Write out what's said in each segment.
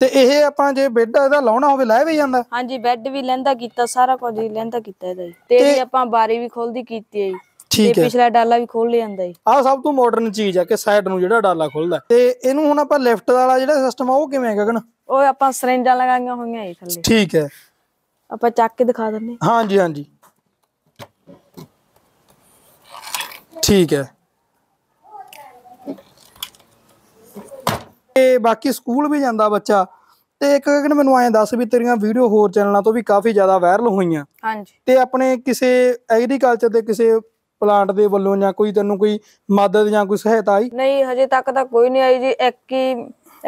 ਤੇ ਇਹ ਆਪਾਂ ਜੇ ਬੈੱਡ ਇਹਦਾ ਲਾਉਣਾ ਹੋਵੇ ਲਾਇਆ ਵੀ ਜਾਂਦਾ ਹਾਂਜੀ ਬੈੱਡ ਵੀ ਲੈਂਦਾ ਕੀਤਾ ਸਾਰਾ ਕੁਝ ਹੀ ਲੈਂਦਾ ਕੀਤਾ ਇਹਦਾ ਜੀ ਤੇ ਇਹ ਆਪਾਂ ਬਾਰੀ ਵੀ ਖੋਲਦੀ ਕੀਤੀ ਹੈ ਜੀ ਠੀਕ ਹੈ ਪਿਛਲਾ ਡਾਲਾ ਵੀ ਖੋਲ ਲਿਆਂਦਾ ਜੀ ਆਹ ਸਭ ਤੋਂ ਮਾਡਰਨ ਚੀਜ਼ ਆ ਕਿ ਸਾਈਡ ਨੂੰ ਜਿਹੜਾ ਡਾਲਾ ਖੁੱਲਦਾ ਤੇ ਇਹਨੂੰ ਹੁਣ ਆਪਾਂ ਲਿਫਟ ਵਾਲਾ ਜਿਹੜਾ ਸਿਸਟਮ ਆ ਉਹ ਕਿਵੇਂ ਹੈ ਗਗਨ ਉਹ ਆਪਾਂ ਸਰੈਂਜਾਂ ਲਗਾਈਆਂ ਹੋਈਆਂ ਜੀ ਥੱਲੇ ਠੀਕ ਹੈ ਆਪਾਂ ਚੱਕ ਕੇ ਦਿਖਾ ਦਿੰਨੇ ਹਾਂਜੀ ਹਾਂਜੀ ਠੀਕ ਹੈ ਤੇ ਬਾਕੀ ਸਕੂਲ ਵੀ ਜਾਂਦਾ ਬੱਚਾ ਤੇ ਇੱਕ ਕਹਿੰਦੇ ਮੈਨੂੰ ਐਂ ਦੱਸ ਵੀ ਤੇਰੀਆਂ ਵੀਡੀਓ ਹੋਰ ਚੈਨਲਾਂ ਤੋਂ ਵੀ ਕਾਫੀ ਜ਼ਿਆਦਾ ਵਾਇਰਲ ਹੋਈਆਂ ਹਾਂਜੀ ਤੇ ਆਪਣੇ ਕਿਸੇ ਐਗਰੀਕਲਚਰ ਦੇ ਕਿਸੇ ਪਲਾਂਟ ਦੇ ਵੱਲੋਂ ਜਾਂ ਕੋਈ ਤੈਨੂੰ ਕੋਈ ਮਦਦ ਜਾਂ ਕੋਈ ਸਹਾਇਤਾ ਆਈ ਨਹੀਂ ਹਜੇ ਤੱਕ ਤਾਂ ਕੋਈ ਨਹੀਂ ਆਈ ਜੀ ਇੱਕ ਹੀ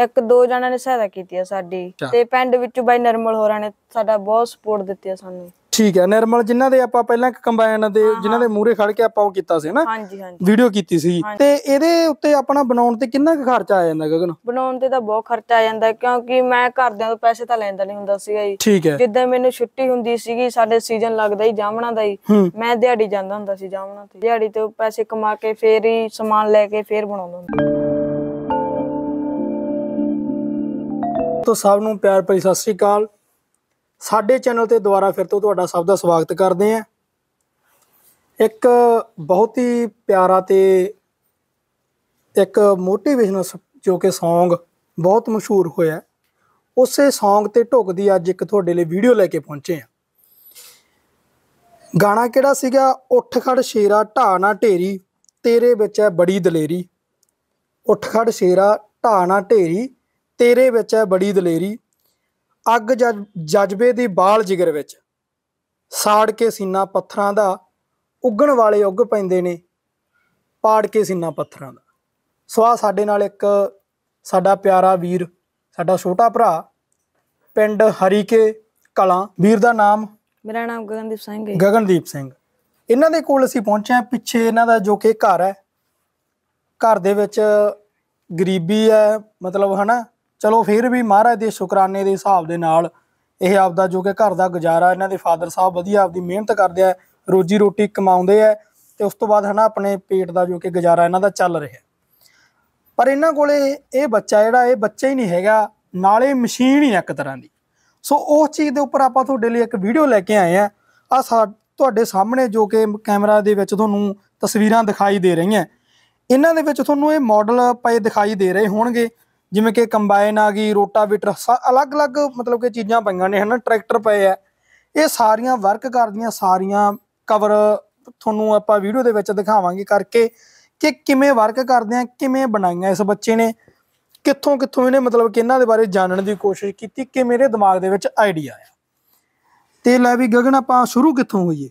ਇੱਕ ਦੋ ਜਣਾਂ ਨੇ ਸਹਾਇਤਾ ਕੀਤੀ ਆ ਸਾਡੀ ਤੇ ਪਿੰਡ ਵਿੱਚ ਬਾਈ ਨਰਮਲ ਹੋਰਾਂ ਨੇ ਸਾਡਾ ਬਹੁਤ ਸਪੋਰਟ ਦਿੱਤੀ ਆ ਸਾਨੂੰ ਠੀਕ ਹੈ ਨਿਰਮਲ ਜਿਨ੍ਹਾਂ ਦੇ ਆਪਾਂ ਪਹਿਲਾਂ ਇੱਕ ਕੰਬਾਈਨ ਦੇ ਜਿਨ੍ਹਾਂ ਦੇ ਮੂਰੇ ਖੜ ਕੇ ਆਪਾਂ ਉਹ ਕੀਤਾ ਸੀ ਨਾ ਹਾਂਜੀ ਹਾਂਜੀ ਵੀਡੀਓ ਕੀਤੀ ਸੀ ਤੇ ਇਹਦੇ ਉੱਤੇ ਆਪਣਾ ਬਣਾਉਣ ਤੇ ਕਿੰਨਾ ਕੁ ਖਰਚਾ ਆ ਜਾਂਦਾ ਗਗਨ ਬਣਾਉਣ ਤੇ ਤਾਂ ਬਹੁਤ ਖਰਚਾ ਆ ਜਾਂਦਾ ਕਿਉਂਕਿ ਮੈਂ ਘਰਦਿਆਂ ਤੋਂ ਪੈਸੇ ਤਾਂ ਲੈਂਦਾ ਨਹੀਂ ਹੁੰਦਾ ਸੀਗਾ ਜੀ ਜਿੱਦਾਂ ਮੈਨੂੰ ਛੁੱਟੀ ਹੁੰਦੀ ਸੀਗੀ ਸਾਡੇ ਸੀਜ਼ਨ ਲੱਗਦਾ ਹੀ ਜਾਮਣਾ ਦਾ ਹੀ ਮੈਂ ਦਿਹਾੜੀ ਜਾਂਦਾ ਹੁੰਦਾ ਸੀ ਜਾਮਣਾ ਤੇ ਦਿਹਾੜੀ ਤੇ ਪੈਸੇ ਕਮਾ ਕੇ ਫੇਰ ਹੀ ਸਮਾਨ ਲੈ ਕੇ ਫੇਰ ਬਣਾਉਂਦਾ ਹੁੰਦਾ ਤੋਂ ਸਭ ਨੂੰ ਪਿਆਰ ਭਰੀ ਸਤਿ ਸ੍ਰੀ ਅਕਾਲ ਸਾਡੇ ਚੈਨਲ ਤੇ ਦੁਬਾਰਾ ਫਿਰ ਤੋਂ ਤੁਹਾਡਾ ਸਭ ਦਾ ਸਵਾਗਤ ਕਰਦੇ ਆਂ ਇੱਕ ਬਹੁਤ ਹੀ ਪਿਆਰਾ ਤੇ ਇੱਕ ਮੋਟੀਵੇਸ਼ਨਲ ਜੋ ਕਿ Song ਬਹੁਤ ਮਸ਼ਹੂਰ ਹੋਇਆ ਉਸੇ Song ਤੇ ਢੁਕਦੀ ਅੱਜ ਇੱਕ ਤੁਹਾਡੇ ਲਈ ਵੀਡੀਓ ਲੈ ਕੇ ਪਹੁੰਚੇ ਆ ਗਾਣਾ ਕਿਹੜਾ ਸੀਗਾ ਉੱਠ ਖੜ ਸ਼ੇਰਾ ਢਾ ਨਾ ਢੇਰੀ ਤੇਰੇ ਵਿੱਚ ਹੈ ਬੜੀ ਦਲੇਰੀ ਉੱਠ ਖੜ ਸ਼ੇਰਾ ਢਾ ਨਾ ਢੇਰੀ ਤੇਰੇ ਵਿੱਚ ਹੈ ਬੜੀ ਦਲੇਰੀ ਅੱਗ ਜਜ਼ਬੇ ਦੀ ਬਾਲ ਜਿਗਰ ਵਿੱਚ ਸਾੜ ਕੇ ਸੀਨਾ ਪੱਥਰਾਂ ਦਾ ਉੱਗਣ ਵਾਲੇ ਉੱਗ ਪੈਂਦੇ ਨੇ ਪਾੜ ਕੇ ਸੀਨਾ ਪੱਥਰਾਂ ਦਾ ਸੋ ਆ ਸਾਡੇ ਨਾਲ ਇੱਕ ਸਾਡਾ ਪਿਆਰਾ ਵੀਰ ਸਾਡਾ ਛੋਟਾ ਭਰਾ ਪਿੰਡ ਹਰੀਕੇ ਕਲਾਂ ਵੀਰ ਦਾ ਨਾਮ ਮੇਰਾ ਨਾਮ ਗਗਨਦੀਪ ਸਿੰਘ ਹੈ ਗਗਨਦੀਪ ਸਿੰਘ ਇਹਨਾਂ ਦੇ ਕੋਲ ਅਸੀਂ ਪਹੁੰਚੇ ਆ ਪਿੱਛੇ ਇਹਨਾਂ ਦਾ ਜੋ ਕਿ ਘਰ ਹੈ ਘਰ ਦੇ ਵਿੱਚ ਗਰੀਬੀ ਹੈ ਮਤਲਬ ਹਨਾ ਚਲੋ ਫਿਰ ਵੀ ਮਹਾਰਾਜ ਦੇ ਸ਼ੁਕਰਾਨੇ ਦੇ ਹਿਸਾਬ ਦੇ ਨਾਲ ਇਹ ਆਪਦਾ ਜੋ ਕਿ ਘਰ ਦਾ ਗੁਜ਼ਾਰਾ ਇਹਨਾਂ ਦੇ ਫਾਦਰ ਸਾਹਿਬ ਵਧੀਆ ਆਪਦੀ ਮਿਹਨਤ ਕਰਦੇ ਆ ਰੋਜੀ ਰੋਟੀ ਕਮਾਉਂਦੇ ਆ ਤੇ ਉਸ ਤੋਂ ਬਾਅਦ ਹਨਾ ਆਪਣੇ ਪੇਟ ਦਾ ਜੋ ਕਿ ਗੁਜ਼ਾਰਾ ਇਹਨਾਂ ਦਾ ਚੱਲ ਰਿਹਾ ਪਰ ਇਹਨਾਂ ਕੋਲੇ ਇਹ ਬੱਚਾ ਜਿਹੜਾ ਇਹ ਬੱਚਾ ਹੀ ਨਹੀਂ ਹੈਗਾ ਨਾਲੇ ਮਸ਼ੀਨ ਹੀ ਇੱਕ ਤਰ੍ਹਾਂ ਦੀ ਸੋ ਉਸ ਚੀਜ਼ ਦੇ ਉੱਪਰ ਆਪਾਂ ਤੁਹਾਡੇ ਲਈ ਇੱਕ ਵੀਡੀਓ ਲੈ ਕੇ ਆਏ ਆ ਆ ਤੁਹਾਡੇ ਸਾਹਮਣੇ ਜੋ ਕਿ ਕੈਮਰਾ ਦੇ ਵਿੱਚ ਤੁਹਾਨੂੰ ਤਸਵੀਰਾਂ ਦਿਖਾਈ ਦੇ ਰਹੀਆਂ ਇਹਨਾਂ ਦੇ ਵਿੱਚ ਤੁਹਾਨੂੰ ਇਹ ਮਾਡਲ ਪਏ ਦਿਖਾਈ ਦੇ ਰਹੇ ਹੋਣਗੇ ਜਿਵੇਂ ਕਿ ਕੰਬਾਈਨ ਆ ਗਈ ਰੋਟਾਵੇਟਰ ਅਲੱਗ-ਅਲੱਗ ਮਤਲਬ ਕਿ ਚੀਜ਼ਾਂ ਪਈਆਂ ਨੇ ਹਨਾ ਟਰੈਕਟਰ ਪਏ ਆ ਇਹ ਸਾਰੀਆਂ ਵਰਕ ਕਰਦੀਆਂ ਸਾਰੀਆਂ ਕਵਰ ਤੁਹਾਨੂੰ ਆਪਾਂ ਵੀਡੀਓ ਦੇ ਵਿੱਚ ਦਿਖਾਵਾਂਗੇ ਕਰਕੇ ਕਿ ਕਿਵੇਂ ਵਰਕ ਕਰਦੇ ਆ ਕਿਵੇਂ ਬਣਾਈਆਂ ਇਸ ਬੱਚੇ ਨੇ ਕਿੱਥੋਂ ਕਿੱਥੋਂ ਇਹਨੇ ਮਤਲਬ ਕਿ ਇਹਨਾਂ ਦੇ ਬਾਰੇ ਜਾਣਨ ਦੀ ਕੋਸ਼ਿਸ਼ ਕੀਤੀ ਕਿ ਮੇਰੇ ਦਿਮਾਗ ਦੇ ਵਿੱਚ ਆਈਡੀਆ ਆਇਆ ਤੇ ਲੈ ਵੀ ਗਗਨ ਆਪਾਂ ਸ਼ੁਰੂ ਕਿੱਥੋਂ ਹੋਈਏ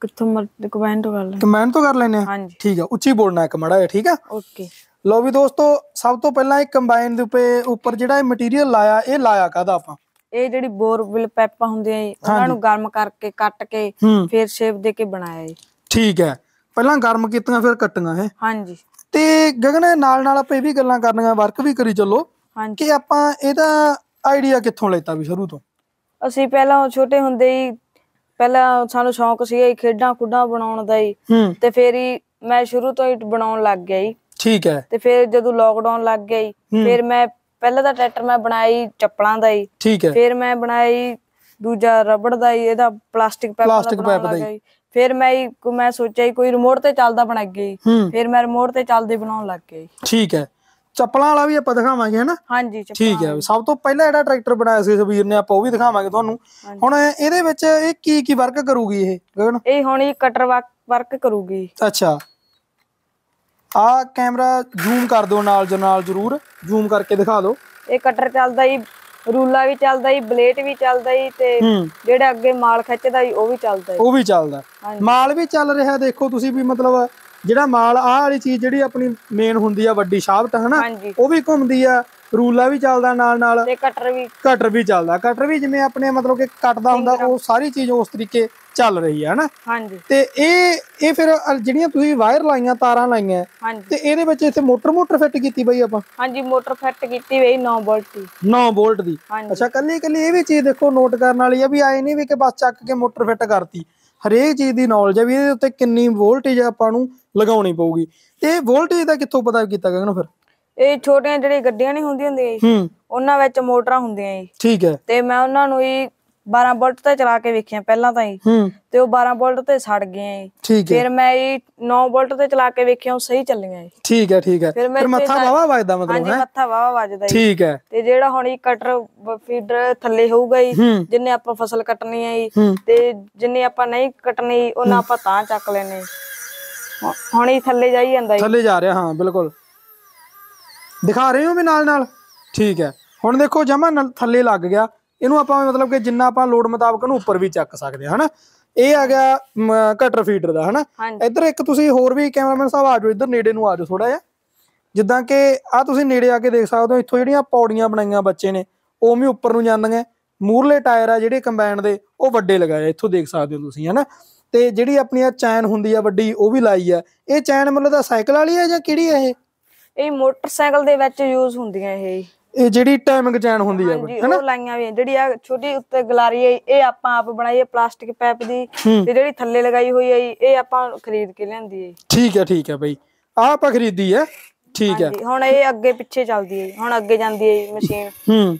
ਕਿੱਥੋਂ ਕਮੈਂਟ ਤੋਂ ਕਰ ਲੈਣੇ ਕਮੈਂਟ ਤੋਂ ਕਰ ਲੈਣੇ ਹਾਂਜੀ ਠੀਕ ਆ ਉੱਚੀ ਬੋਲਣਾ ਇੱਕ ਮੜਾ ਠੀਕ ਆ ਓਕੇ ਲੋ ਵੀ ਦੋਸਤੋ ਸਭ ਤੋਂ ਪਹਿਲਾਂ ਇਹ ਕੰਬਾਈਨ ਦੇ ਉੱਪਰ ਉੱਪਰ ਜਿਹੜਾ ਇਹ ਮਟੀਰੀਅਲ ਲਾਇਆ ਇਹ ਲਾਇਆ ਕਾਦਾ ਆਪਾਂ ਇਹ ਜਿਹੜੀ ਬੋਰਵਿਲ ਪੈਪਾਂ ਹੁੰਦੀਆਂ ਜੀ ਉਹਨਾਂ ਨੂੰ ਗਰਮ ਕਰਕੇ ਕੱਟ ਕੇ ਫਿਰ ਸ਼ੇਪ ਦੇ ਕੇ ਬਣਾਇਆ ਜੀ ਠੀਕ ਹੈ ਪਹਿਲਾਂ ਗਰਮ ਕੀਤੀਆਂ ਫਿਰ ਕੱਟੀਆਂ ਹੈ ਹਾਂਜੀ ਤੇ ਗਗਨ ਨਾਲ ਨਾਲ ਆਪਾਂ ਇਹ ਵੀ ਗੱਲਾਂ ਕਰਨੀਆਂ ਵਰਕ ਵੀ ਕਰੀ ਚੱਲੋ ਕਿ ਆਪਾਂ ਇਹਦਾ ਆਈਡੀਆ ਕਿੱਥੋਂ ਲੈਤਾ ਵੀ ਸ਼ੁਰੂ ਤੋਂ ਅਸੀਂ ਪਹਿਲਾਂ ਛੋਟੇ ਹੁੰਦੇ ਹੀ ਪਹਿਲਾਂ ਸਾਨੂੰ ਸ਼ੌਂਕ ਇਹ ਖੇਡਾਂ ਕੁੱਡਾਂ ਬਣਾਉਣ ਦਾ ਹੀ ਤੇ ਫੇਰ ਹੀ ਮੈਂ ਸ਼ੁਰੂ ਤੋਂ ਹੀ ਬਣਾਉਣ ਲੱਗ ਗਿਆ ਜੀ ਠੀਕ ਹੈ ਤੇ ਫਿਰ ਜਦੋਂ ਲੋਕਡਾਊਨ ਲੱਗ ਗਿਆ ਫਿਰ ਮੈਂ ਪਹਿਲਾਂ ਤਾਂ ਟਰੈਕਟਰ ਮੈਂ ਬਣਾਈ ਚੱਪਲਾਂ ਦਾ ਹੀ ਠੀਕ ਹੈ ਫਿਰ ਮੈਂ ਬਣਾਈ ਦੂਜਾ ਰਬੜ ਦਾ ਹੀ ਇਹਦਾ ਪਲਾਸਟਿਕ ਪੈਪ ਦਾ ਬਣਾਇਆ ਹੀ ਫਿਰ ਮੈਂ ਮੈਂ ਸੋਚਿਆ ਕੋਈ ਰਿਮੋਟ ਤੇ ਚੱਲਦਾ ਬਣਾ ਗਈ ਫਿਰ ਮੈਂ ਰਿਮੋਟ ਤੇ ਚੱਲਦੇ ਬਣਾਉਣ ਲੱਗ ਗਿਆ ਠੀਕ ਹੈ ਚੱਪਲਾਂ ਵਾਲਾ ਵੀ ਆਪਾਂ ਦਿਖਾਵਾਂਗੇ ਹਨਾ ਹਾਂਜੀ ਠੀਕ ਹੈ ਸਭ ਤੋਂ ਪਹਿਲਾਂ ਜਿਹੜਾ ਟਰੈਕਟਰ ਬਣਾਇਆ ਸੀ ਸਵੀਰ ਨੇ ਆਪਾਂ ਉਹ ਵੀ ਦਿਖਾਵਾਂਗੇ ਤੁਹਾਨੂੰ ਹੁਣ ਇਹਦੇ ਵਿੱਚ ਇਹ ਕੀ ਕੀ ਵਰਕ ਕਰੂਗੀ ਇਹ ਗਗਨ ਇਹ ਹੁਣ ਇਹ ਕਟਰ ਵਰਕ ਕਰੂਗੀ ਅੱਛਾ ਆ ਕੈਮਰਾ ਜ਼ੂਮ ਕਰ ਦਿਓ ਨਾਲ ਜਨਾਲ ਜ਼ਰੂਰ ਜ਼ੂਮ ਕਰਕੇ ਦਿਖਾ ਦਿਓ ਇਹ ਕਟਰ ਚੱਲਦਾ ਜੀ ਰੂਲਾ ਵੀ ਚੱਲਦਾ ਜੀ ਬਲੇਟ ਵੀ ਚੱਲਦਾ ਜੀ ਤੇ ਜਿਹੜਾ ਅੱਗੇ ਮਾਲ ਖਿੱਚਦਾ ਜੀ ਉਹ ਵੀ ਚੱਲਦਾ ਉਹ ਵੀ ਚੱਲਦਾ ਮਾਲ ਵੀ ਚੱਲ ਰਿਹਾ ਦੇਖੋ ਤੁਸੀਂ ਵੀ ਮਤਲਬ ਜਿਹੜਾ ਮਾਲ ਆਹ ਵਾਲੀ ਚੀਜ਼ ਜਿਹੜੀ ਆਪਣੀ ਮੇਨ ਹੁੰਦੀ ਆ ਵੱਡੀ ਸ਼ਾਫਟ ਹਨਾ ਉਹ ਵੀ ਘੁੰਮਦੀ ਆ ਰੂਲਾ ਵੀ ਚੱਲਦਾ ਨਾਲ ਨਾਲ ਤੇ ਕਟਰ ਵੀ ਕਟਰ ਵੀ ਚੱਲਦਾ ਕਟਰ ਵੀ ਜਿਵੇਂ ਆਪਣੇ ਮਤਲਬ ਕਿ ਕੱਟਦਾ ਹੁੰਦਾ ਉਹ ਸਾਰੀ ਚੀਜ਼ ਉਸ ਤਰੀਕੇ ਚੱਲ ਰਹੀ ਹੈ ਹਨਾ ਹਾਂਜੀ ਤੇ ਇਹ ਇਹ ਫਿਰ ਜਿਹੜੀਆਂ ਤੁਸੀਂ ਵਾਇਰ ਲਾਈਆਂ ਤਾਰਾਂ ਲਾਈਆਂ ਤੇ ਇਹਦੇ ਵਿੱਚ ਇੱਥੇ ਮੋਟਰ ਮੋਟਰ ਫਿੱਟ ਕੀਤੀ ਬਈ ਆਪਾਂ ਹਾਂਜੀ ਮੋਟਰ ਫਿੱਟ ਕੀਤੀ ਬਈ 9 ਵੋਲਟ ਦੀ 9 ਵੋਲਟ ਦੀ ਅੱਛਾ ਕੱਲੀ ਕੱਲੀ ਇਹ ਵੀ ਚੀਜ਼ ਦੇਖੋ ਨੋਟ ਕਰਨ ਵਾਲੀ ਆ ਵੀ ਆਏ ਨਹੀਂ ਵੀ ਕਿ ਬਸ ਚੱਕ ਕੇ ਮੋਟਰ ਫਿੱਟ ਕਰਤੀ ਹਰੇਕ ਚੀਜ਼ ਦੀ ਨੌਲੇਜ ਹੈ ਵੀ ਇਹਦੇ ਉੱਤੇ ਕਿੰਨੀ ਵੋਲਟੇਜ ਆਪਾਂ ਨੂੰ ਲਗਾਉਣੀ ਪਊਗੀ ਤੇ ਵੋਲਟੇਜ ਦਾ ਕਿੱਥੋਂ ਪਤਾ ਕੀਤਾ ਗਗਨ ਫਿਰ ਇਹ ਛੋਟੀਆਂ ਜਿਹੜੇ ਗੱਡੀਆਂ ਨਹੀਂ ਹੁੰਦੀਆਂ ਹੁੰਦੀਆਂ ਜੀ ਉਹਨਾਂ ਵਿੱਚ ਮੋਟਰਾਂ ਹੁੰਦੀਆਂ ਜੀ ਠੀਕ ਹੈ ਤੇ ਮੈਂ ਉਹਨਾਂ ਨੂੰ ਹੀ 12 ਬੋਲਟ ਤੇ ਚਲਾ ਕੇ ਵੇਖਿਆ ਪਹਿਲਾਂ ਤਾਂ ਹੀ ਤੇ ਉਹ 12 ਬੋਲਟ ਤੇ ਸੜ ਗਏ ਜੀ ਫਿਰ ਮੈਂ ਇਹ 9 ਬੋਲਟ ਤੇ ਚਲਾ ਕੇ ਵੇਖਿਆ ਉਹ ਸਹੀ ਚੱਲੀਆਂ ਜੀ ਠੀਕ ਹੈ ਠੀਕ ਹੈ ਫਿਰ ਮੱਥਾ ਵਾਵਾ ਵੱਜਦਾ ਮਤਲਬ ਹੈ ਹਾਂਜੀ ਮੱਥਾ ਵਾਵਾ ਵੱਜਦਾ ਜੀ ਠੀਕ ਹੈ ਤੇ ਜਿਹੜਾ ਹੁਣ ਇਹ ਕਟਰ ਫੀਡਰ ਥੱਲੇ ਹੋਊਗਾ ਜੀ ਜਿੰਨੇ ਆਪਾਂ ਫਸਲ ਕੱਟਣੀ ਹੈ ਜੀ ਤੇ ਜਿੰਨੇ ਆਪਾਂ ਨਹੀਂ ਕੱਟਣੀ ਉਹਨਾਂ ਆਪਾਂ ਤਾਂ ਚੱਕ ਲੈਣੇ ਹੁਣ ਇਹ ਥੱਲੇ ਜਾਈ ਜਾਂਦਾ ਜੀ ਥੱਲੇ ਜਾ ਰਿਹਾ ਹਾਂ ਬਿਲਕੁਲ ਦਿਖਾ ਰਹੇ ਹੋ ਮੈਂ ਨਾਲ ਨਾਲ ਠੀਕ ਹੈ ਹੁਣ ਦੇਖੋ ਜਮਾ ਥੱਲੇ ਲੱਗ ਗਿਆ ਇਹਨੂੰ ਆਪਾਂ ਮਤਲਬ ਕਿ ਜਿੰਨਾ ਆਪਾਂ ਲੋਡ ਮੁਤਾਬਕ ਨੂੰ ਉੱਪਰ ਵੀ ਚੱਕ ਸਕਦੇ ਹਾਂ ਹਨਾ ਇਹ ਆ ਗਿਆ ਕਟਰ ਫੀਡਰ ਦਾ ਹਨਾ ਇੱਧਰ ਇੱਕ ਤੁਸੀਂ ਹੋਰ ਵੀ ਕੈਮਰਾਮੈਨ ਸਾਹਿਬ ਆ ਜਾਓ ਇੱਧਰ ਨੇੜੇ ਨੂੰ ਆ ਜਾਓ ਥੋੜਾ ਜਿਹਾ ਜਿੱਦਾਂ ਕਿ ਆ ਤੁਸੀਂ ਨੇੜੇ ਆ ਕੇ ਦੇਖ ਸਕਦੇ ਹੋ ਇੱਥੋਂ ਜਿਹੜੀਆਂ ਪੌੜੀਆਂ ਬਣਾਈਆਂ ਬੱਚੇ ਨੇ ਉਹ ਵੀ ਉੱਪਰ ਨੂੰ ਜਾਂਦੀਆਂ ਮੂਰਲੇ ਟਾਇਰ ਆ ਜਿਹੜੇ ਕੰਬਾਈਨ ਦੇ ਉਹ ਵੱਡੇ ਲਗਾਏ ਇੱਥੋਂ ਦੇਖ ਸਕਦੇ ਹੋ ਤੁਸੀਂ ਹਨਾ ਤੇ ਜਿਹੜੀ ਆਪਣੀ ਆ ਚੈਨ ਹੁੰਦੀ ਆ ਵੱਡੀ ਉਹ ਵੀ ਲਾਈ ਆ ਇਹ ਚੈਨ ਮਤਲਬ ਦਾ ਸਾਈਕਲ ਵਾਲੀ ਆ ਜਾਂ ਕਿਹੜੀ ਆ ਇਹ ਇਹ ਮੋਟਰਸਾਈਕਲ ਦੇ ਵਿੱਚ ਯੂਜ਼ ਹੁੰਦੀਆਂ ਇਹ ਇਹ ਜਿਹੜੀ ਟਾਈਮਿੰਗ ਚੈਨ ਹੁੰਦੀ ਹੈ ਕੋਈ ਉਹ ਲਾਈਆਂ ਵੀ ਜਿਹੜੀ ਆ ਛੋਟੀ ਉੱਤੇ ਗਲਾਰੀ ਹੈ ਇਹ ਆਪਾਂ ਆਪ ਬਣਾਈ ਹੈ ਪਲਾਸਟਿਕ ਪੈਪ ਦੀ ਤੇ ਜਿਹੜੀ ਥੱਲੇ ਲਗਾਈ ਹੋਈ ਹੈ ਇਹ ਆਪਾਂ ਖਰੀਦ ਕੇ ਲਿਆਂਦੀ ਹੈ ਠੀਕ ਹੈ ਠੀਕ ਹੈ ਬਈ ਆ ਆਪਾਂ ਖਰੀਦੀ ਹੈ ਠੀਕ ਹੈ ਹੁਣ ਇਹ ਅੱਗੇ ਪਿੱਛੇ ਚੱਲਦੀ ਹੈ ਹੁਣ ਅੱਗੇ ਜਾਂਦੀ ਹੈ ਮਸ਼ੀਨ ਹੂੰ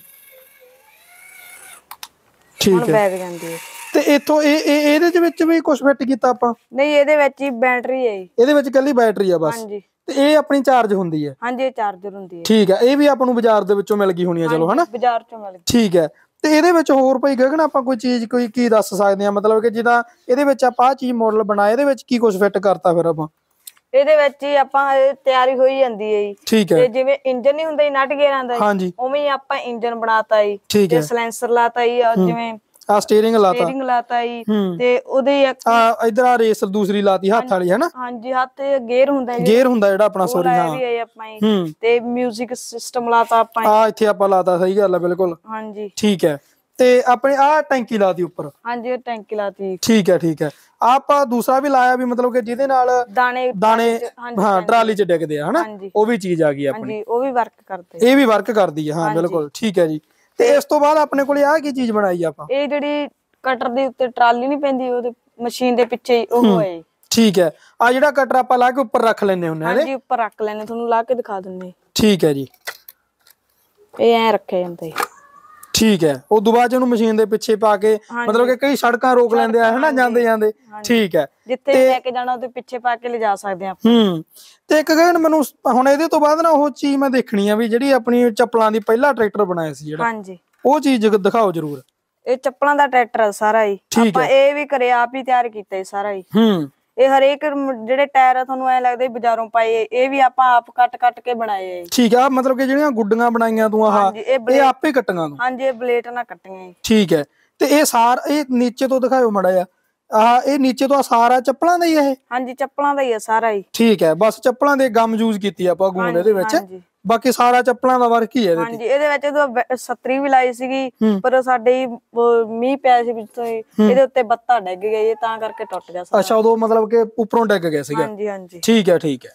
ਠੀਕ ਹੈ ਹੁਣ ਬੈਗ ਜਾਂਦੀ ਹੈ ਤੇ ਇਥੋਂ ਇਹ ਇਹਦੇ ਵਿੱਚ ਵੀ ਕੁਝ ਫਿੱਟ ਕੀਤਾ ਆਪਾਂ ਨਹੀਂ ਇਹਦੇ ਵਿੱਚ ਹੀ ਬੈਟਰੀ ਹੈ ਇਹਦੇ ਵਿੱਚ ਕੱਲੀ ਬੈਟਰੀ ਆ ਬਸ ਹਾਂਜੀ ਤੇ ਇਹ ਆਪਣੀ ਚਾਰਜ ਹੁੰਦੀ ਹੈ ਹਾਂਜੀ ਇਹ ਚਾਰਜਰ ਹੁੰਦੀ ਹੈ ਠੀਕ ਹੈ ਇਹ ਵੀ ਆਪਾਂ ਨੂੰ ਬਾਜ਼ਾਰ ਦੇ ਵਿੱਚੋਂ ਮਿਲ ਗਈ ਹੋਣੀ ਹੈ ਚਲੋ ਹਨਾ ਬਾਜ਼ਾਰ ਚੋਂ ਮਿਲ ਗਈ ਠੀਕ ਹੈ ਤੇ ਇਹਦੇ ਵਿੱਚ ਹੋਰ ਭਾਈ ਗਗਨ ਆਪਾਂ ਕੋਈ ਚੀਜ਼ ਕੋਈ ਕੀ ਦੱਸ ਸਕਦੇ ਆ ਮਤਲਬ ਕਿ ਜਿਹਦਾ ਇਹਦੇ ਵਿੱਚ ਆਪਾਂ ਆ ਚੀਜ਼ ਮਾਡਲ ਬਣਾਇਆ ਇਹਦੇ ਵਿੱਚ ਕੀ ਕੁਝ ਫਿੱਟ ਕਰਤਾ ਫਿਰ ਆਪਾਂ ਇਹਦੇ ਵਿੱਚ ਹੀ ਆਪਾਂ ਤਿਆਰੀ ਹੋਈ ਜਾਂਦੀ ਹੈ ਜੀ ਠੀਕ ਹੈ ਤੇ ਜਿਵੇਂ ਇੰਜਨ ਨਹੀਂ ਹੁੰਦਾ ਜੀ ਨਟ ਗੇਰਾਂ ਦਾ ਜੀ ਉਵੇਂ ਹੀ ਆਪਾਂ ਇੰਜਨ ਬਣਾਤਾ ਜੀ ਤੇ ਸਲੈਂਸਰ ਲਾਤਾ ਜੀ ਜਿਵੇਂ ਆ ਸਟੀering ਲਾਤਾ ਸਟੀਅਰਿੰਗ ਲਾਤਾ ਜੀ ਤੇ ਉਹਦੇ ਆ ਇਧਰ ਆ ਰੇਸ ਦੂਸਰੀ ਲਾਤੀ ਹੱਥ ਵਾਲੀ ਹੈ ਨਾ ਹਾਂਜੀ ਹੱਥ ਗੇਅਰ ਹੁੰਦਾ ਜੀ ਗੇਅਰ ਹੁੰਦਾ ਜਿਹੜਾ ਆਪਣਾ ਸੋਰੀ ਹਾਂ ਤੇ 뮤직 ਸਿਸਟਮ ਲਾਤਾ ਆਪਾਂ ਆ ਇੱਥੇ ਆਪਾਂ ਲਾਤਾ ਸਹੀ ਗੱਲ ਆ ਬਿਲਕੁਲ ਹਾਂਜੀ ਠੀਕ ਹੈ ਤੇ ਆਪਣੇ ਆ ਟੈਂਕੀ ਲਾਤੀ ਉੱਪਰ ਹਾਂਜੀ ਉਹ ਟੈਂਕੀ ਲਾਤੀ ਠੀਕ ਹੈ ਠੀਕ ਹੈ ਆਪਾਂ ਦੂਸਰਾ ਵੀ ਲਾਇਆ ਵੀ ਮਤਲਬ ਕਿ ਜਿਹਦੇ ਨਾਲ ਦਾਣੇ ਦਾਣੇ ਹਾਂ ਟਰਾਲੀ ਚ ਡਿੱਗਦੇ ਆ ਹਨਾ ਉਹ ਵੀ ਚੀਜ਼ ਆ ਗਈ ਆਪਣੀ ਹਾਂਜੀ ਉਹ ਵੀ ਵਰਕ ਕਰਦੇ ਇਹ ਵੀ ਵਰਕ ਕਰਦੀ ਹੈ ਹਾਂ ਬਿਲਕੁਲ ਠੀਕ ਹੈ ਜੀ ਤੇ ਇਸ ਤੋਂ ਬਾਅਦ ਆਪਣੇ ਕੋਲੇ ਆ ਕੀ ਚੀਜ਼ ਬਣਾਈ ਆਪਾਂ ਇਹ ਜਿਹੜੀ ਕਟਰ ਦੇ ਉੱਤੇ ਟਰਾਲੀ ਨਹੀਂ ਪੈਂਦੀ ਉਹਦੇ ਮਸ਼ੀਨ ਦੇ ਪਿੱਛੇ ਉਹ ਹੈ ਠੀਕ ਹੈ ਆ ਜਿਹੜਾ ਕਟਰ ਆਪਾਂ ਲਾ ਕੇ ਉੱਪਰ ਰੱਖ ਲੈਨੇ ਹੁੰਨੇ ਨੇ ਹਾਂਜੀ ਉੱਪਰ ਰੱਖ ਲੈਨੇ ਤੁਹਾਨੂੰ ਲਾ ਕੇ ਦਿਖਾ ਦਿੰਨੇ ਠੀਕ ਹੈ ਜੀ ਇਹ ਐ ਰੱਖੇ ਜਾਂਦੇ ਠੀਕ ਹੈ ਉਸ ਤੋਂ ਬਾਅਦ ਇਹਨੂੰ ਮਸ਼ੀਨ ਦੇ ਪਿੱਛੇ ਪਾ ਕੇ ਮਤਲਬ ਕਿ ਕਈ ਸੜਕਾਂ ਰੋਕ ਲੈਂਦੇ ਆ ਹਨਾ ਜਾਂਦੇ ਜਾਂਦੇ ਠੀਕ ਹੈ ਜਿੱਥੇ ਲੈ ਕੇ ਜਾਣਾ ਉਹਦੇ ਪਿੱਛੇ ਪਾ ਕੇ ਲਿਜਾ ਸਕਦੇ ਆ ਹੂੰ ਤੇ ਇੱਕ ਗੱਲ ਮੈਨੂੰ ਹੁਣ ਇਹਦੇ ਤੋਂ ਬਾਅਦ ਨਾ ਉਹ ਚੀਜ਼ ਮੈਂ ਦੇਖਣੀ ਆ ਵੀ ਜਿਹੜੀ ਆਪਣੀ ਚੱਪਲਾਂ ਦੀ ਪਹਿਲਾ ਟਰੈਕਟਰ ਬਣਾਇਆ ਸੀ ਜਿਹੜਾ ਹਾਂਜੀ ਉਹ ਚੀਜ਼ ਦਿਖਾਓ ਜਰੂਰ ਇਹ ਚੱਪਲਾਂ ਦਾ ਟਰੈਕਟਰ ਸਾਰਾ ਹੀ ਆਪਾਂ ਇਹ ਵੀ ਕਰਿਆ ਆਪ ਹੀ ਤਿਆਰ ਕੀਤਾ ਸਾਰਾ ਹੀ ਹੂੰ ਇਹ ਹਰੇਕ ਜਿਹੜੇ ਟਾਇਰ ਆ ਤੁਹਾਨੂੰ ਐ ਲੱਗਦੇ ਬਾਜ਼ਾਰੋਂ ਪਾਏ ਇਹ ਵੀ ਆਪਾਂ ਆਪ ਕੱਟ ਕੱਟ ਕੇ ਬਣਾਏ ਆ ਠੀਕ ਆ ਮਤਲਬ ਕਿ ਜਿਹੜੀਆਂ ਗੁੱਡੀਆਂ ਬਣਾਈਆਂ ਤੂੰ ਆਹ ਇਹ ਆਪੇ ਕੱਟੀਆਂ ਤੂੰ ਹਾਂਜੀ ਇਹ ਬਲੇਟ ਨਾਲ ਕੱਟੀਆਂ ਠੀਕ ਹੈ ਤੇ ਇਹ ਸਾਰ ਇਹ ਨੀਚੇ ਤੋਂ ਦਿਖਾਇਓ ਮੜਾ ਆ ਆਹ ਇਹ ਨੀਚੇ ਤੋਂ ਸਾਰਾ ਚੱਪਲਾਂ ਦਾ ਹੀ ਇਹ ਹਾਂਜੀ ਚੱਪਲਾਂ ਦਾ ਹੀ ਆ ਸਾਰਾ ਹੀ ਠੀਕ ਹੈ ਬਸ ਚੱਪਲਾਂ ਦੇ ਗਮ ਯੂਜ਼ ਕੀਤੀ ਆਪਾਂ ਗੂੰਦ ਇਹਦੇ ਵਿੱਚ ਹਾਂਜੀ ਬਾਕੀ ਸਾਰਾ ਚੱਪਲਾਂ ਦਾ ਵਰਕ ਹੀ ਹੈ ਇਹਦੇ ਹਾਂਜੀ ਇਹਦੇ ਵਿੱਚ ਉਹ ਸਤਰੀ ਵੀ ਲਾਈ ਸੀਗੀ ਪਰ ਸਾਡੇ ਮੀਂਹ ਪਿਆ ਸੀ ਵਿੱਚ ਤੋਂ ਇਹਦੇ ਉੱਤੇ ਬੱਤਾ ਡਿੱਗ ਗਿਆ ਇਹ ਤਾਂ ਕਰਕੇ ਟੁੱਟ ਗਿਆ ਸਾਰਾ ਅੱਛਾ ਉਦੋਂ ਮਤਲਬ ਕਿ ਉੱਪਰੋਂ ਡਿੱਗ ਗਿਆ ਸੀਗਾ ਹਾਂਜੀ ਹਾਂਜੀ ਠੀਕ ਹੈ ਠੀਕ ਹੈ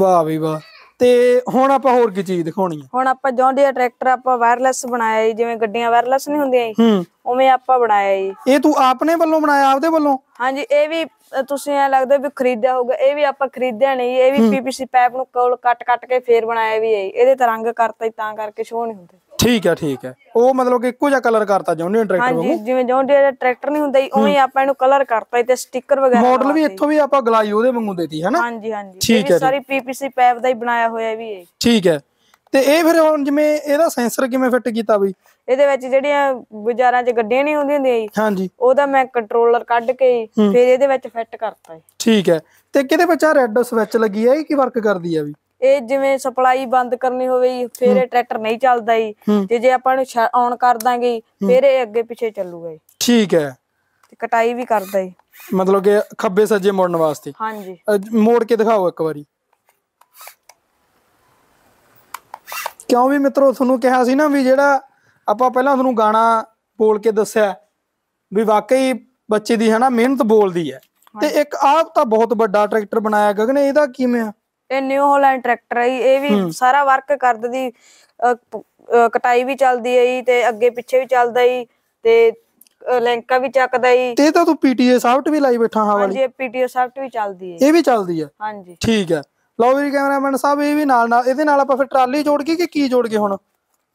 ਵਾਹ ਵੀ ਵਾਹ ਤੇ ਹੁਣ ਆਪਾਂ ਹੋਰ ਕੀ ਚੀਜ਼ ਦਿਖਾਉਣੀ ਹੈ ਹੁਣ ਆਪਾਂ ਜੌਂਡੀਆ ਟਰੈਕਟਰ ਆਪਾਂ ਵਾਇਰਲੈਸ ਬਣਾਇਆ ਜਿਵੇਂ ਗੱਡੀਆਂ ਵਾਇਰਲੈਸ ਨਹੀਂ ਹੁੰਦੀਆਂ ਜੀ ਉਵੇਂ ਆਪਾਂ ਬਣਾਇਆ ਜੀ ਇਹ ਤੂੰ ਆਪਣੇ ਵੱਲੋਂ ਬਣਾਇਆ ਆਪਦੇ ਵੱਲੋਂ ਹਾਂਜੀ ਇਹ ਵੀ ਤੁਸੀਂ ਐ ਲੱਗਦਾ ਵੀ ਖਰੀਦਿਆ ਹੋਗਾ ਇਹ ਵੀ ਆਪਾਂ ਖਰੀਦਿਆ ਨਹੀਂ ਇਹ ਵੀ ਪੀਪੀਸੀ ਪਾਈਪ ਨੂੰ ਕੋਲ ਕੱਟ-ਕੱਟ ਕੇ ਫੇਰ ਬਣਾਇਆ ਵੀ ਹੈ ਇਹਦੇ ਤਾਂ ਰੰਗ ਕਰਤਾ ਤਾਂ ਕਰਕੇ ਸ਼ੋ ਨਹੀਂ ਹੁੰਦੇ ਠੀਕ ਹੈ ਠੀਕ ਹੈ ਉਹ ਮਤਲਬ ਕਿ ਇੱਕੋ ਜਿਹਾ ਕਲਰ ਕਰਤਾ ਜੌਨੀ ਟਰੈਕਟਰ ਵਾਂਗੂ ਹਾਂਜੀ ਜਿਵੇਂ ਜੌਨੀ ਟਰੈਕਟਰ ਨਹੀਂ ਹੁੰਦਾ ਉਵੇਂ ਆਪਾਂ ਇਹਨੂੰ ਕਲਰ ਕਰਤਾ ਤੇ ਸਟicker ਵਗੈਰਾ ਮਾਡਲ ਵੀ ਇੱਥੋਂ ਵੀ ਆਪਾਂ ਗਲਾਈ ਉਹਦੇ ਵਾਂਗੂ ਦੇਤੀ ਹੈ ਨਾ ਹਾਂਜੀ ਹਾਂਜੀ ਇਹ ਸਾਰੀ ਪੀਪੀਸੀ ਪਾਈਪ ਦਾ ਹੀ ਬਣਾਇਆ ਹੋਇਆ ਵੀ ਹੈ ਠੀਕ ਹੈ ਤੇ ਇਹ ਫਿਰ ਹੁਣ ਜਿਵੇਂ ਇਹਦਾ ਸੈਂਸਰ ਕਿਵੇਂ ਫਿੱਟ ਕੀਤਾ ਬਈ ਇਹਦੇ ਵਿੱਚ ਜਿਹੜੀਆਂ ਬਾਜ਼ਾਰਾਂ 'ਚ ਗੱਡੀਆਂ ਨਹੀਂ ਹੁੰਦੀਆਂ ਜੀ ਹਾਂਜੀ ਉਹਦਾ ਮੈਂ ਕੰਟਰੋਲਰ ਕੱਢ ਕੇ ਫਿਰ ਇਹਦੇ ਵਿੱਚ ਫਿੱਟ ਕਰਤਾ ਜੀ ਠੀਕ ਹੈ ਤੇ ਕਿਹਦੇ ਵਿੱਚ ਆ ਰੈੱਡ ਸਵਿਚ ਲੱਗੀ ਹੈ ਇਹ ਕੀ ਵਰਕ ਕਰਦੀ ਹੈ ਬਈ ਇਹ ਜਿਵੇਂ ਸਪਲਾਈ ਬੰਦ ਕਰਨੀ ਹੋਵੇ ਜੀ ਫਿਰ ਇਹ ਟਰੈਕਟਰ ਨਹੀਂ ਚੱਲਦਾ ਜੀ ਤੇ ਜੇ ਆਪਾਂ ਨੂੰ ਆਨ ਕਰ ਦਾਂਗੇ ਫਿਰ ਇਹ ਅੱਗੇ ਪਿੱਛੇ ਚੱਲੂਗਾ ਜੀ ਠੀਕ ਹੈ ਤੇ ਕਟਾਈ ਵੀ ਕਰਦਾ ਜੀ ਮਤਲਬ ਕਿ ਖੱਬੇ ਸੱਜੇ ਮੋੜਨ ਵਾਸਤੇ ਹਾਂਜੀ ਮੋੜ ਕੇ ਦਿਖਾਓ ਇੱਕ ਵਾਰੀ ਕਿਉਂ ਵੀ ਮਿੱਤਰੋ ਤੁਹਾਨੂੰ ਕਿਹਾ ਸੀ ਨਾ ਵੀ ਜਿਹੜਾ ਆਪਾਂ ਪਹਿਲਾਂ ਤੁਹਾਨੂੰ ਗਾਣਾ ਬੋਲ ਕੇ ਦੱਸਿਆ ਵੀ ਵਾਕਈ ਬੱਚੇ ਦੀ ਹਨਾ ਮਿਹਨਤ ਬੋਲਦੀ ਹੈ ਤੇ ਇੱਕ ਆਪ ਤਾਂ ਬਹੁਤ ਵੱਡਾ ਟਰੈਕਟਰ ਬਣਾਇਆ ਗਗਨ ਇਹਦਾ ਕਿਵੇਂ ਆ ਇਹ ਨਿਊ ਹੋਲੈਂਡ ਟਰੈਕਟਰ ਹੈ ਇਹ ਵੀ ਸਾਰਾ ਵਰਕ ਕਰ ਦਦੀ ਕਟਾਈ ਵੀ ਚੱਲਦੀ ਹੈ ਤੇ ਅੱਗੇ ਪਿੱਛੇ ਵੀ ਚੱਲਦਾ ਹੈ ਤੇ ਲੈਂਕਾ ਵੀ ਚੱਕਦਾ ਹੀ ਤੇ ਤਾਂ ਤੂੰ ਪੀਟੀਏ ਸਾਫਟ ਵੀ ਲਾਈ ਬੈਠਾ ਹਾਂ ਵਾਲੀ ਹਾਂਜੀ ਪੀਟੀਏ ਸਾਫਟ ਵੀ ਚੱਲਦੀ ਹੈ ਇਹ ਵੀ ਚੱਲਦੀ ਹੈ ਹਾਂਜੀ ਠੀਕ ਹੈ ਲਓ ਵੀ ਕੈਮਰਾਮੈਨ ਸਾਹਿਬ ਇਹ ਵੀ ਨਾਲ ਨਾਲ ਇਹਦੇ ਨਾਲ ਆਪਾਂ ਫਿਰ ਟਰਾਲੀ ਜੋੜ ਕੇ ਕਿ ਕੀ ਜੋੜ ਕੇ ਹੁਣ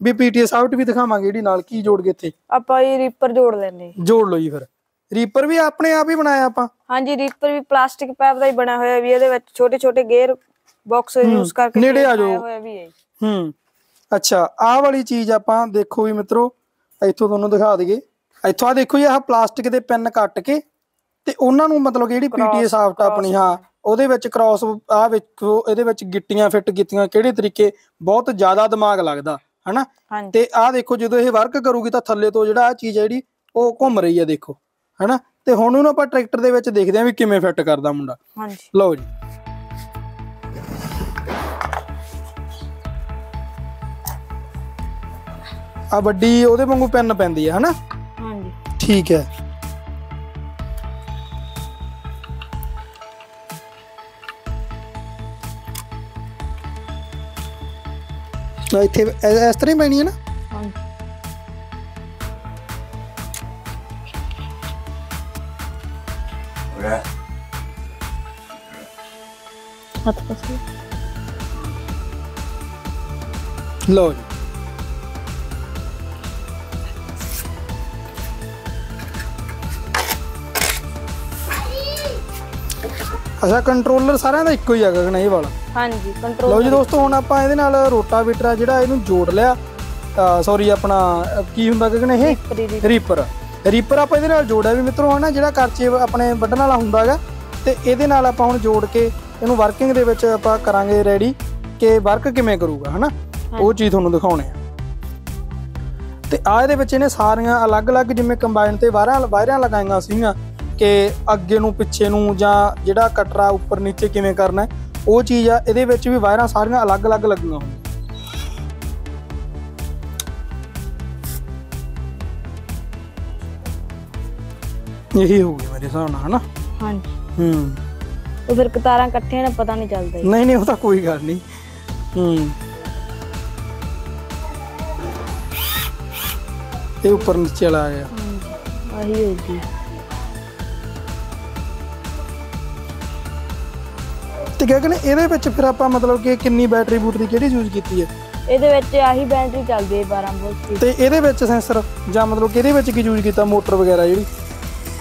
ਵੀ ਪੀਟੀਐਸ ਸਾਫਟ ਵੀ ਦਿਖਾਵਾਂਗੇ ਜਿਹੜੀ ਨਾਲ ਕੀ ਜੋੜ ਕੇ ਇੱਥੇ ਆਪਾਂ ਇਹ ਰੀਪਰ ਜੋੜ ਲੈਨੇ ਜੋੜ ਲਓ ਜੀ ਫਿਰ ਰੀਪਰ ਵੀ ਆਪਣੇ ਆਪ ਹੀ ਬਣਾਇਆ ਆਪਾਂ ਹਾਂਜੀ ਰੀਪਰ ਵੀ ਪਲਾਸਟਿਕ ਪਾਈਪ ਦਾ ਹੀ ਬਣਾ ਹੋਇਆ ਵੀ ਇਹਦੇ ਵਿੱਚ ਛੋਟੇ ਛੋਟੇ ਗੇਅਰ ਬਾਕਸ ਯੂਜ਼ ਕਰਕੇ ਨੇੜੇ ਆ ਜਾਓ ਹੂੰ ਅੱਛਾ ਆਹ ਵਾਲੀ ਚੀਜ਼ ਆਪਾਂ ਦੇਖੋ ਵੀ ਮਿੱਤਰੋ ਇੱਥੋਂ ਤੁਹਾਨੂੰ ਦਿਖਾ ਦਈਏ ਇੱਥੋਂ ਆ ਦੇਖੋ ਜੀ ਆਹ ਪਲਾਸਟਿਕ ਦੇ ਪਿੰਨ ਕੱਟ ਕੇ ਤੇ ਉਹਨਾਂ ਨੂੰ ਮਤਲਬ ਜਿਹੜੀ ਪੀਟੀਐ ਸਾਫਟ ਆਪਣੀ ਹਾਂ ਉਹਦੇ ਵਿੱਚ ਕ੍ਰਾਸ ਆ ਵੇਖੋ ਇਹਦੇ ਵਿੱਚ ਗਿੱਟੀਆਂ ਫਿੱਟ ਕੀਤੀਆਂ ਕਿਹੜੇ ਤਰੀਕੇ ਬਹੁਤ ਜ਼ਿਆਦਾ ਦਿਮਾਗ ਲੱਗਦਾ ਹਨਾ ਤੇ ਆ ਦੇਖੋ ਜਦੋਂ ਇਹ ਵਰਕ ਕਰੂਗੀ ਤਾਂ ਥੱਲੇ ਤੋਂ ਜਿਹੜਾ ਆ ਚੀਜ਼ ਹੈ ਜਿਹੜੀ ਉਹ ਘੁੰਮ ਰਹੀ ਹੈ ਦੇਖੋ ਹਨਾ ਤੇ ਹੁਣ ਉਹਨੂੰ ਆਪਾਂ ਟਰੈਕਟਰ ਦੇ ਵਿੱਚ ਦੇਖਦੇ ਹਾਂ ਵੀ ਕਿਵੇਂ ਫਿੱਟ ਕਰਦਾ ਮੁੰਡਾ ਹਾਂਜੀ ਲਓ ਜੀ ਆ ਵੱਡੀ ਉਹਦੇ ਵਾਂਗੂ ਪੈਨ ਪੈਂਦੀ ਹੈ ਹਨਾ ਹਾਂਜੀ ਠੀਕ ਹੈ ਨਾ ਇੱਥੇ ਇਸ ਤਰ੍ਹਾਂ ਹੀ ਪੈਣੀ ਹੈ ਨਾ अच्छा कंट्रोलर सारे का एक ही है गगन वाला ਹਾਂਜੀ ਕੰਟਰੋਲ ਲਓ ਜੀ ਦੋਸਤੋ ਹੁਣ ਆਪਾਂ ਇਹਦੇ ਨਾਲ ਰੋਟਾ ਆ ਜਿਹੜਾ ਇਹਨੂੰ ਜੋੜ ਲਿਆ ਸੌਰੀ ਆਪਣਾ ਕੀ ਹੁੰਦਾ ਕਿ ਇਹ ਰੀਪਰ ਰੀਪਰ ਆਪਾਂ ਇਹਦੇ ਨਾਲ ਜੋੜਿਆ ਵੀ ਮਿੱਤਰੋ ਹਨਾ ਜਿਹੜਾ ਕਰਚੇ ਆਪਣੇ ਵੱਢਣ ਵਾਲਾ ਹੁੰਦਾ ਹੈਗਾ ਤੇ ਇਹਦੇ ਨਾਲ ਆਪਾਂ ਹੁਣ ਜੋੜ ਕੇ ਇਹਨੂੰ ਵਰਕਿੰਗ ਦੇ ਵਿੱਚ ਆਪਾਂ ਕਰਾਂਗੇ ਰੈਡੀ ਕਿ ਵਰਕ ਕਿਵੇਂ ਕਰੂਗਾ ਹਨਾ ਉਹ ਚੀਜ਼ ਤੁਹਾਨੂੰ ਦਿਖਾਉਣੇ ਆ ਤੇ ਆ ਇਹਦੇ ਵਿੱਚ ਇਹਨੇ ਸਾਰੀਆਂ ਅਲੱਗ-ਅਲੱਗ ਜਿਵੇਂ ਕੰਬਾਈਨ ਤੇ ਵਾਰਾਂ ਵਾਇਰਾਂ ਲਗਾਈਆਂ ਸੀਗੀਆਂ ਕਿ ਅੱਗੇ ਨੂੰ ਪਿੱਛੇ ਨੂੰ ਜਾਂ ਜਿਹੜਾ ਕਟਰਾ ਉੱਪਰ ਨੀਚੇ ਕਿਵੇਂ ਕਰਨਾ ਹੈ ਉਹ ਚੀਜ਼ ਆ ਇਹਦੇ ਵਿੱਚ ਵੀ ਵਾਇਰਾਂ ਸਾਰੀਆਂ ਅਲੱਗ-ਅਲੱਗ ਲੱਗੀਆਂ ਹੋਣਗੀਆਂ ਇਹੀ ਹੋਊਗੀ ਮੇਰੇ ਸਾਹਮਣੇ ਹਨਾ ਹਾਂਜੀ ਹੂੰ ਉਹ ਫਿਰ ਕਤਾਰਾਂ ਇਕੱਠੀਆਂ ਨੇ ਪਤਾ ਨਹੀਂ ਚੱਲਦਾ ਨਹੀਂ ਨਹੀਂ ਉਹ ਤਾਂ ਕੋਈ ਗੱਲ ਨਹੀਂ ਹੂੰ ਇਹ ਉੱਪਰ ਨੀਚੇ ਲਾ ਆ ਗਿਆ ਆਹੀ ਹੋਊਗੀ ਤੇ ਨੇ ਇਹਦੇ ਵਿੱਚ ਫਿਰ ਆਪਾਂ ਮਤਲਬ ਕਿ ਕਿੰਨੀ ਬੈਟਰੀ ਬੂਟ ਦੀ ਕਿਹੜੀ ਯੂਜ਼ ਕੀਤੀ ਹੈ ਇਹਦੇ ਵਿੱਚ ਆਹੀ ਬੈਟਰੀ ਚੱਲਦੀ ਹੈ 12 ਵੋਲਟ ਦੀ ਤੇ ਇਹਦੇ ਵਿੱਚ ਸੈਂਸਰ ਜਾਂ ਮਤਲਬ ਕਿਹਦੇ ਵਿੱਚ ਕੀ ਯੂਜ਼ ਕੀਤਾ ਮੋਟਰ ਵਗੈਰਾ ਜਿਹੜੀ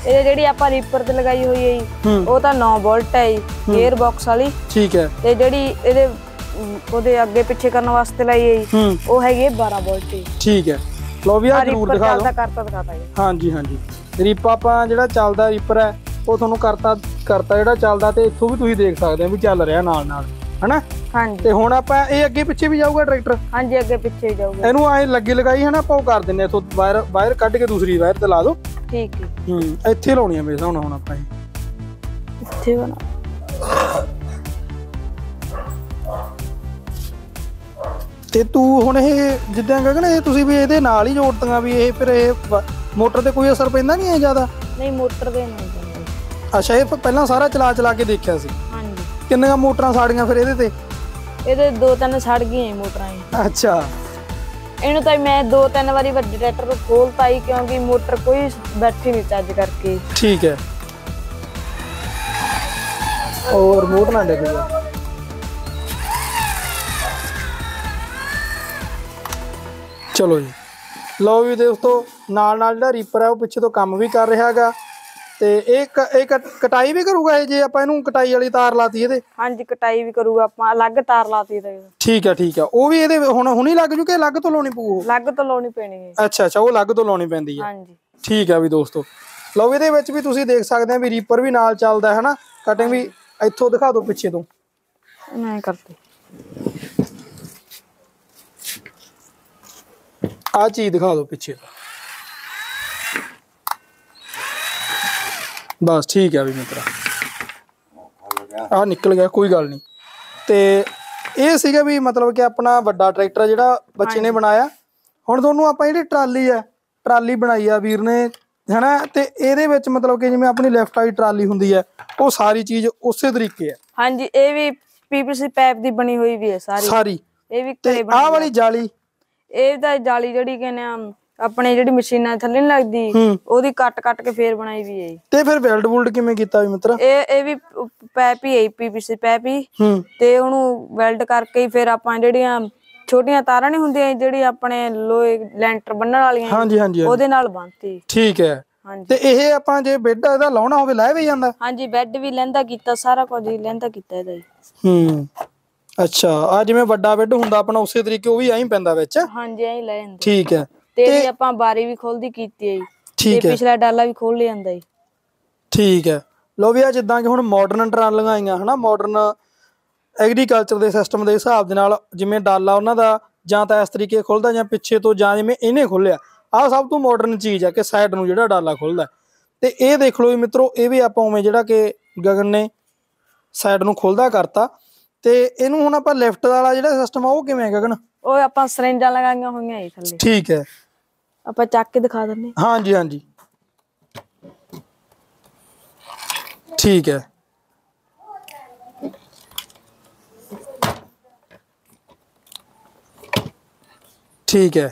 ਇਹ ਜਿਹੜੀ ਆਪਾਂ ਰੀਪਰ ਤੇ ਲਗਾਈ ਹੋਈ ਹੈ ਜੀ ਉਹ ਤਾਂ 9 ਵੋਲਟ ਹੈ ਜੀ ਗੇਅਰ ਬਾਕਸ ਵਾਲੀ ਠੀਕ ਹੈ ਤੇ ਜਿਹੜੀ ਇਹਦੇ ਉਹਦੇ ਅੱਗੇ ਪਿੱਛੇ ਕਰਨ ਵਾਸਤੇ ਲਈ ਹੈ ਉਹ ਹੈਗੀ 12 ਵੋਲਟ ਦੀ ਠੀਕ ਹੈ ਲੋ ਵੀ ਆ ਜ਼ਰੂਰ ਦਿਖਾ ਦਿਓ ਕਰਤਾ ਦਿਖਾਤਾ ਹਾਂਜੀ ਹਾਂਜੀ ਰੀਪਾ ਆਪਾਂ ਜਿਹੜਾ ਚੱਲਦਾ ਰੀਪਰ ਹੈ ਉਹ ਤੁਹਾਨੂੰ ਕਰਤਾ ਕਰਤਾ ਜਿਹੜਾ ਚੱਲਦਾ ਤੇ ਇੱਥੋਂ ਵੀ ਤੁਸੀਂ ਦੇਖ ਸਕਦੇ ਹੋ ਵੀ ਚੱਲ ਰਿਹਾ ਨਾਲ ਨਾਲ ਹਨਾ ਹਾਂਜੀ ਤੇ ਹੁਣ ਆਪਾਂ ਇਹ ਅੱਗੇ ਪਿੱਛੇ ਵੀ ਜਾਊਗਾ ਟਰੈਕਟਰ ਹਾਂਜੀ ਅੱਗੇ ਪਿੱਛੇ ਜਾਊਗਾ ਇਹਨੂੰ ਐ ਲੱਗੀ ਲਗਾਈ ਹਨਾ ਆਪਾਂ ਉਹ ਕਰ ਦਿੰਨੇ ਇਥੋਂ ਵਾਇਰ ਵਾਇਰ ਕੱਢ ਕੇ ਦੂਸਰੀ ਵਾਇਰ ਤੇ ਲਾ ਦਿਓ ਠੀਕ ਹੈ ਹੂੰ ਇੱਥੇ ਲਾਉਣੀ ਆ ਮੇਰੇ ਹੁਣ ਆਪਾਂ ਇੱਥੇ ਬਣਾ ਤੇ ਤੂੰ ਹੁਣ ਇਹ ਜਿੱਦਾਂ ਕਹਿੰਦਾ ਇਹ ਤੁਸੀਂ ਵੀ ਇਹਦੇ ਨਾਲ ਹੀ ਜੋੜਤੀਆਂ ਵੀ ਇਹ ਫਿਰ ਇਹ ਮੋਟਰ ਤੇ ਕੋਈ ਅਸਰ ਪੈਂਦਾ ਨਹੀਂ ਇਹ ਜ਼ਿਆਦਾ ਨਹੀਂ ਮੋਟਰ ਤੇ ਨਹੀਂ ਅੱਛਾ ਇਹ ਪਹਿਲਾਂ ਸਾਰਾ ਚਲਾ ਚਲਾ ਕੇ ਦੇਖਿਆ ਸੀ ਹਾਂਜੀ ਕਿੰਨੀਆਂ ਮੋਟਰਾਂ ਸਾੜੀਆਂ ਫਿਰ ਇਹਦੇ ਤੇ ਇਹਦੇ ਦੋ ਤਿੰਨ ਸੜ ਗਈਆਂ ਮੋਟਰਾਂ ਇਹ ਅੱਛਾ ਇਹਨੂੰ ਤਾਂ ਮੈਂ ਦੋ ਤਿੰਨ ਵਾਰੀ ਵੱਡੇ ਟਰੈਕਟਰ ਨੂੰ ਖੋਲਤਾ ਹੀ ਕਿਉਂਕਿ ਮੋਟਰ ਕੋਈ ਬੈਠੀ ਨਹੀਂ ਚੱਜ ਕਰਕੇ ਠੀਕ ਹੈ ਔਰ ਮੋਟਰ ਨਾ ਡਿੱਗ ਚਲੋ ਜੀ ਲਓ ਵੀ ਦੋਸਤੋ ਨਾਲ ਨਾਲ ਜਿਹੜਾ ਰੀਪਰ ਹੈ ਉਹ ਪਿੱਛੇ ਤੋਂ ਕੰਮ ਵੀ ਕਰ ਰਿਹਾ ਹੈਗਾ ਤੇ ਇਹ ਇੱਕ ਇਹ ਕਟਾਈ ਵੀ ਕਰੂਗਾ ਇਹ ਜੇ ਆਪਾਂ ਇਹਨੂੰ ਕਟਾਈ ਵਾਲੀ ਤਾਰ ਲਾਤੀ ਇਹਦੇ ਹਾਂਜੀ ਕਟਾਈ ਵੀ ਕਰੂਗਾ ਆਪਾਂ ਅਲੱਗ ਤਾਰ ਲਾਤੀ ਇਹਦੇ ਠੀਕ ਹੈ ਠੀਕ ਹੈ ਉਹ ਵੀ ਇਹਦੇ ਹੁਣ ਹੁਣੀ ਲੱਗ ਜੂ ਕਿ ਅਲੱਗ ਤੋਂ ਲਾਉਣੀ ਪਊ ਅਲੱਗ ਤੋਂ ਲਾਉਣੀ ਪੈਣੀ ਹੈ ਅੱਛਾ ਅੱਛਾ ਉਹ ਅਲੱਗ ਤੋਂ ਲਾਉਣੀ ਪੈਂਦੀ ਹੈ ਹਾਂਜੀ ਠੀਕ ਹੈ ਵੀ ਦੋਸਤੋ ਲਓ ਇਹਦੇ ਵਿੱਚ ਵੀ ਤੁਸੀਂ ਦੇਖ ਸਕਦੇ ਆ ਵੀ ਰੀਪਰ ਵੀ ਨਾਲ ਚੱਲਦਾ ਹੈ ਹਨਾ ਕਟਿੰਗ ਵੀ ਇੱਥੋਂ ਦਿਖਾ ਦਿਓ ਪਿੱਛੇ ਤੋਂ ਮੈਂ ਕਰਦੀ ਆ ਚੀਜ਼ ਦਿਖਾ ਦਿਓ ਪਿੱਛੇ ਤੋਂ। ਬਸ ਠੀਕ ਹੈ ਵੀ ਮਿੱਤਰਾ ਆ ਨਿਕਲ ਗਿਆ ਕੋਈ ਗੱਲ ਨਹੀਂ ਤੇ ਇਹ ਸੀਗਾ ਵੀ ਮਤਲਬ ਕਿ ਆਪਣਾ ਵੱਡਾ ਟਰੈਕਟਰ ਜਿਹੜਾ ਬੱਚੇ ਨੇ ਬਣਾਇਆ ਹੁਣ ਤੁਹਾਨੂੰ ਆਪਾਂ ਜਿਹੜੀ ਟਰਾਲੀ ਹੈ ਟਰਾਲੀ ਬਣਾਈ ਆ ਵੀਰ ਨੇ ਹੈਨਾ ਤੇ ਇਹਦੇ ਵਿੱਚ ਮਤਲਬ ਕਿ ਜਿਵੇਂ ਆਪਣੀ ਲੈਫਟ ਸਾਈਡ ਟਰਾਲੀ ਹੁੰਦੀ ਹੈ ਉਹ ਸਾਰੀ ਚੀਜ਼ ਉਸੇ ਤਰੀਕੇ ਹੈ ਹਾਂਜੀ ਇਹ ਵੀ ਪੀਪੀਸੀ ਪਾਈਪ ਦੀ ਬਣੀ ਹੋਈ ਵੀ ਹੈ ਸਾਰੀ ਸਾਰੀ ਇਹ ਵੀ ਘਰੇ ਬਣੀ ਆ ਵਾਲੀ ਜਾਲੀ ਇਹ ਤਾਂ ਜਾਲੀ ਜਿਹੜੀ ਕਹਿੰਦੇ ਆ ਆਪਣੇ ਜਿਹੜੀ ਮਸ਼ੀਨਾਂ ਥੱਲੇ ਨਹੀਂ ਲੱਗਦੀ ਉਹਦੀ ਕੱਟ ਕੱਟ ਕੇ ਫੇਰ ਬਣਾਈ ਵੀ ਹੈ ਤੇ ਫਿਰ ਵੈਲਡ ਬੁਲਡ ਕਿਵੇਂ ਕੀਤਾ ਵੀ ਮਿੱਤਰਾ ਇਹ ਇਹ ਵੀ ਪੈਪ ਹੀ ਵੀ ਸੀ ਪੈਪ ਹੀ ਤੇ ਉਹਨੂੰ ਵੈਲਡ ਕਰਕੇ ਹੀ ਫਿਰ ਆਪਾਂ ਜਿਹੜੀਆਂ ਛੋਟੀਆਂ ਤਾਰਾਂ ਨਹੀਂ ਹੁੰਦੀਆਂ ਜਿਹੜੀ ਆਪਣੇ ਲੋਹੇ ਲੈਂਟਰ ਬੰਨਣ ਵਾਲੀਆਂ ਹਾਂਜੀ ਹਾਂਜੀ ਉਹਦੇ ਨਾਲ ਬੰਨਤੀ ਠੀਕ ਹੈ ਤੇ ਇਹ ਆਪਾਂ ਜੇ ਬੈੱਡ ਇਹਦਾ ਲਾਉਣਾ ਹੋਵੇ ਲੈ ਵੀ ਜਾਂਦਾ ਹਾਂਜੀ ਬੈੱਡ ਵੀ ਲੈਂਦਾ ਕੀਤਾ ਸਾਰਾ ਕੁਝ ਲੈਂਦਾ ਕੀਤਾ ਇਹਦਾ ਹੂੰ ਅੱਛਾ ਆ ਜਿਵੇਂ ਵੱਡਾ ਬੈੱਡ ਹੁੰਦਾ ਆਪਣਾ ਉਸੇ ਤਰੀਕੇ ਉਹ ਵੀ ਐਂ ਪੈਂਦਾ ਵਿੱਚ ਹਾਂਜੀ ਐਂ ਲੈ ਜਾਂਦੇ ਠੀਕ ਹੈ ਤੇ ਇਹਦੀ ਆਪਾਂ ਬਾਰੀ ਵੀ ਖੋਲਦੀ ਕੀਤੀ ਹੈ ਜੀ ਠੀਕ ਹੈ ਪਿਛਲਾ ਡਾਲਾ ਵੀ ਖੋਲ ਲਿਆਂਦਾ ਜੀ ਠੀਕ ਹੈ ਲੋ ਵੀ ਆ ਜਿੱਦਾਂ ਕਿ ਹੁਣ ਮਾਡਰਨ ਟਰਾਲੀਆਂ ਆਈਆਂ ਹਨਾ ਮਾਡਰਨ ਐਗਰੀਕਲਚਰ ਦੇ ਸਿਸਟਮ ਦੇ ਹਿਸਾਬ ਦੇ ਨਾਲ ਜਿਵੇਂ ਡਾਲਾ ਉਹਨਾਂ ਦਾ ਜਾਂ ਤਾਂ ਇਸ ਤਰੀਕੇ ਖੁੱਲਦਾ ਜਾਂ ਪਿੱਛੇ ਤੋਂ ਜਾਂ ਜਿਵੇਂ ਇਹਨੇ ਖੁੱਲਿਆ ਆ ਸਭ ਤੋਂ ਮਾਡਰਨ ਚੀਜ਼ ਆ ਕਿ ਸਾਈਡ ਨੂੰ ਜਿਹੜਾ ਡਾਲਾ ਖੁੱਲਦਾ ਤੇ ਇਹ ਦੇਖ ਲਓ ਜੀ ਮਿੱਤਰੋ ਇਹ ਵੀ ਆਪਾਂ ਉਵੇਂ ਜਿਹੜਾ ਕਿ ਗਗਨ ਨੇ ਸਾਈਡ ਨੂੰ ਖੁੱਲਦਾ ਕਰਤਾ ਤੇ ਇਹਨੂੰ ਹੁਣ ਆਪਾਂ ਲਿਫਟ ਵਾਲਾ ਜਿਹੜਾ ਸਿਸਟਮ ਆ ਉਹ ਕਿਵੇਂ ਗਗਨ ਉਹ ਆਪਾਂ ਸਰਿੰਜਾਂ ਲਗਾਈਆਂ ਹੋਈਆਂ ਜੀ ਥੱਲੇ ਠੀਕ ਹੈ ਆਪਾਂ ਚੱਕ ਕੇ ਦਿਖਾ ਦਿੰਨੇ ਹਾਂਜੀ ਹਾਂਜੀ ਠੀਕ ਹੈ ਠੀਕ ਹੈ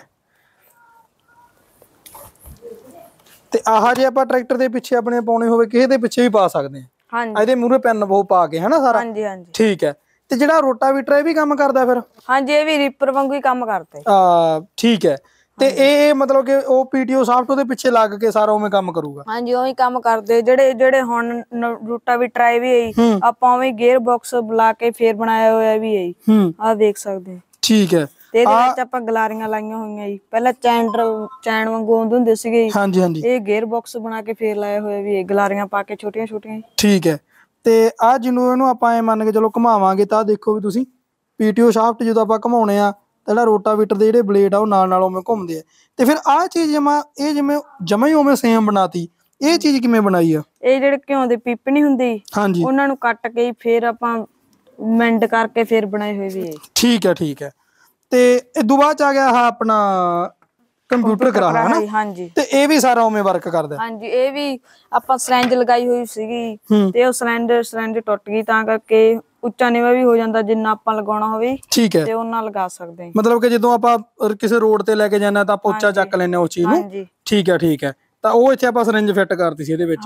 ਤੇ ਆਹ ਜੇ ਆਪਾਂ ਟਰੈਕਟਰ ਦੇ ਪਿੱਛੇ ਆਪਣੇ ਪਾਉਣੇ ਹੋਵੇ ਕਿਸੇ ਦੇ ਪਿੱਛੇ ਵੀ ਪਾ ਸਕਦੇ ਹਾਂ ਹਾਂਜੀ ਇਹਦੇ ਮੂਹਰੇ ਪੈਨ ਉਹ ਪਾ ਕੇ ਹਨਾ ਸਾਰਾ ਹਾਂਜੀ ਹਾਂਜੀ ਠੀਕ ਹੈ ਤੇ ਜਿਹੜਾ ਰੋਟਾਵੀਟਰ ਇਹ ਵੀ ਕੰਮ ਕਰਦਾ ਫਿਰ ਹਾਂਜੀ ਇਹ ਵੀ ਰੀਪਰ ਵਾਂਗੂ ਹੀ ਕੰਮ ਕਰਦਾ ਆ ਠੀਕ ਹੈ ਤੇ ਇਹ ਮਤਲਬ ਕਿ ਉਹ ਪੀਟੀਓ ਸਾਫਟ ਉਹਦੇ ਪਿੱਛੇ ਲੱਗ ਕੇ ਸਾਰਾ ਉਵੇਂ ਕੰਮ ਕਰੂਗਾ ਹਾਂਜੀ ਉਹੀ ਕੰਮ ਕਰਦੇ ਜਿਹੜੇ ਜਿਹੜੇ ਹੁਣ ਰੂਟਾ ਵੀ ਟਰਾਈ ਵੀ ਹੈ ਆਪਾਂ ਉਵੇਂ ਗੇਅਰ ਬਾਕਸ ਬੁਲਾ ਕੇ ਫੇਰ ਬਣਾਇਆ ਹੋਇਆ ਵੀ ਹੈ ਆ ਦੇਖ ਸਕਦੇ ਠੀਕ ਹੈ ਤੇ ਇਹਦੇ ਵਿੱਚ ਆਪਾਂ ਗਲਾਰੀਆਂ ਲਾਈਆਂ ਹੋਈਆਂ ਜੀ ਪਹਿਲਾਂ ਚੈਂਡਰ ਚੈਨ ਵਾਂਗੂ ਹੁੰਦੇ ਹੁੰਦੇ ਸੀਗੇ ਹਾਂਜੀ ਹਾਂਜੀ ਇਹ ਗੇਅਰ ਬਾਕਸ ਬਣਾ ਕੇ ਫੇਰ ਲਾਇਆ ਹੋਇਆ ਵੀ ਹੈ ਗਲਾਰੀਆਂ ਪਾ ਕੇ ਛੋਟੀਆਂ ਛੋਟੀਆਂ ਠੀਕ ਹੈ ਤੇ ਆ ਜਿਹਨੂੰ ਇਹਨੂੰ ਆਪਾਂ ਐ ਮੰਨ ਕੇ ਚਲੋ ਘੁਮਾਵਾਂਗੇ ਤਾਂ ਦੇਖੋ ਵੀ ਤੁਸੀਂ ਪੀਟੀਓ ਸ਼ਾਫਟ ਜਦੋਂ ਆਪਾਂ ਘੁਮਾਉਣੇ ਆ ਤਾਂ ਜਿਹੜਾ ਰੋਟਾਵੇਟਰ ਦੇ ਜਿਹੜੇ ਬਲੇਡ ਆ ਉਹ ਨਾਲ ਨਾਲ ਉਵੇਂ ਘੁੰਮਦੇ ਆ ਤੇ ਫਿਰ ਆਹ ਚੀਜ਼ ਜਮਾ ਇਹ ਜਿਵੇਂ ਜਮਾ ਹੀ ਉਵੇਂ ਸੇਮ ਬਣਾਤੀ ਇਹ ਚੀਜ਼ ਕਿਵੇਂ ਬਣਾਈ ਆ ਇਹ ਜਿਹੜੇ ਘਿਓ ਦੇ ਪਿੱਪ ਨਹੀਂ ਹੁੰਦੇ ਹਾਂਜੀ ਉਹਨਾਂ ਨੂੰ ਕੱਟ ਕੇ ਫਿਰ ਆਪਾਂ ਮੈਂਡ ਕਰਕੇ ਫਿਰ ਬਣਾਏ ਹੋਏ ਵੀ ਇਹ ਠੀਕ ਹੈ ਠੀਕ ਹੈ ਤੇ ਇਹ ਬਾਅਦ ਚ ਆ ਗਿਆ ਆ ਆਪਣਾ ਕੰਪਿਊਟਰ ਕਰਾ ਹੈ ਨਾ ਹਾਂਜੀ ਤੇ ਇਹ ਵੀ ਸਾਰਾ ਉਵੇਂ ਵਰਕ ਕਰਦਾ ਹਾਂਜੀ ਇਹ ਵੀ ਆਪਾਂ ਸਿਲੈਂਡਰ ਲਗਾਈ ਹੋਈ ਸੀਗੀ ਤੇ ਉਹ ਸਿਲੈਂਡਰ ਸਿਲੈਂਡਰ ਟੁੱਟ ਗਈ ਤਾਂ ਕਰਕੇ ਉੱਚਾ ਨੀਵਾ ਵੀ ਹੋ ਜਾਂਦਾ ਜਿੰਨਾ ਆਪਾਂ ਲਗਾਉਣਾ ਹੋਵੇ ਠੀਕ ਹੈ ਤੇ ਉਹਨਾਂ ਲਗਾ ਸਕਦੇ ਹਾਂ ਮਤਲਬ ਕਿ ਜਦੋਂ ਆਪਾਂ ਕਿਸੇ ਰੋਡ ਤੇ ਲੈ ਕੇ ਜਾਣਾ ਤਾਂ ਆਪਾਂ ਉੱਚਾ ਚੱਕ ਲੈਨੇ ਉਸ ਚੀਜ਼ ਨੂੰ ਠੀਕ ਹੈ ਠੀਕ ਹੈ ਤਾਂ ਉਹ ਇੱਥੇ ਆਪਾਂ ਸਰਿੰਜ ਫਿੱਟ ਕਰਤੀ ਸੀ ਇਹਦੇ ਵਿੱਚ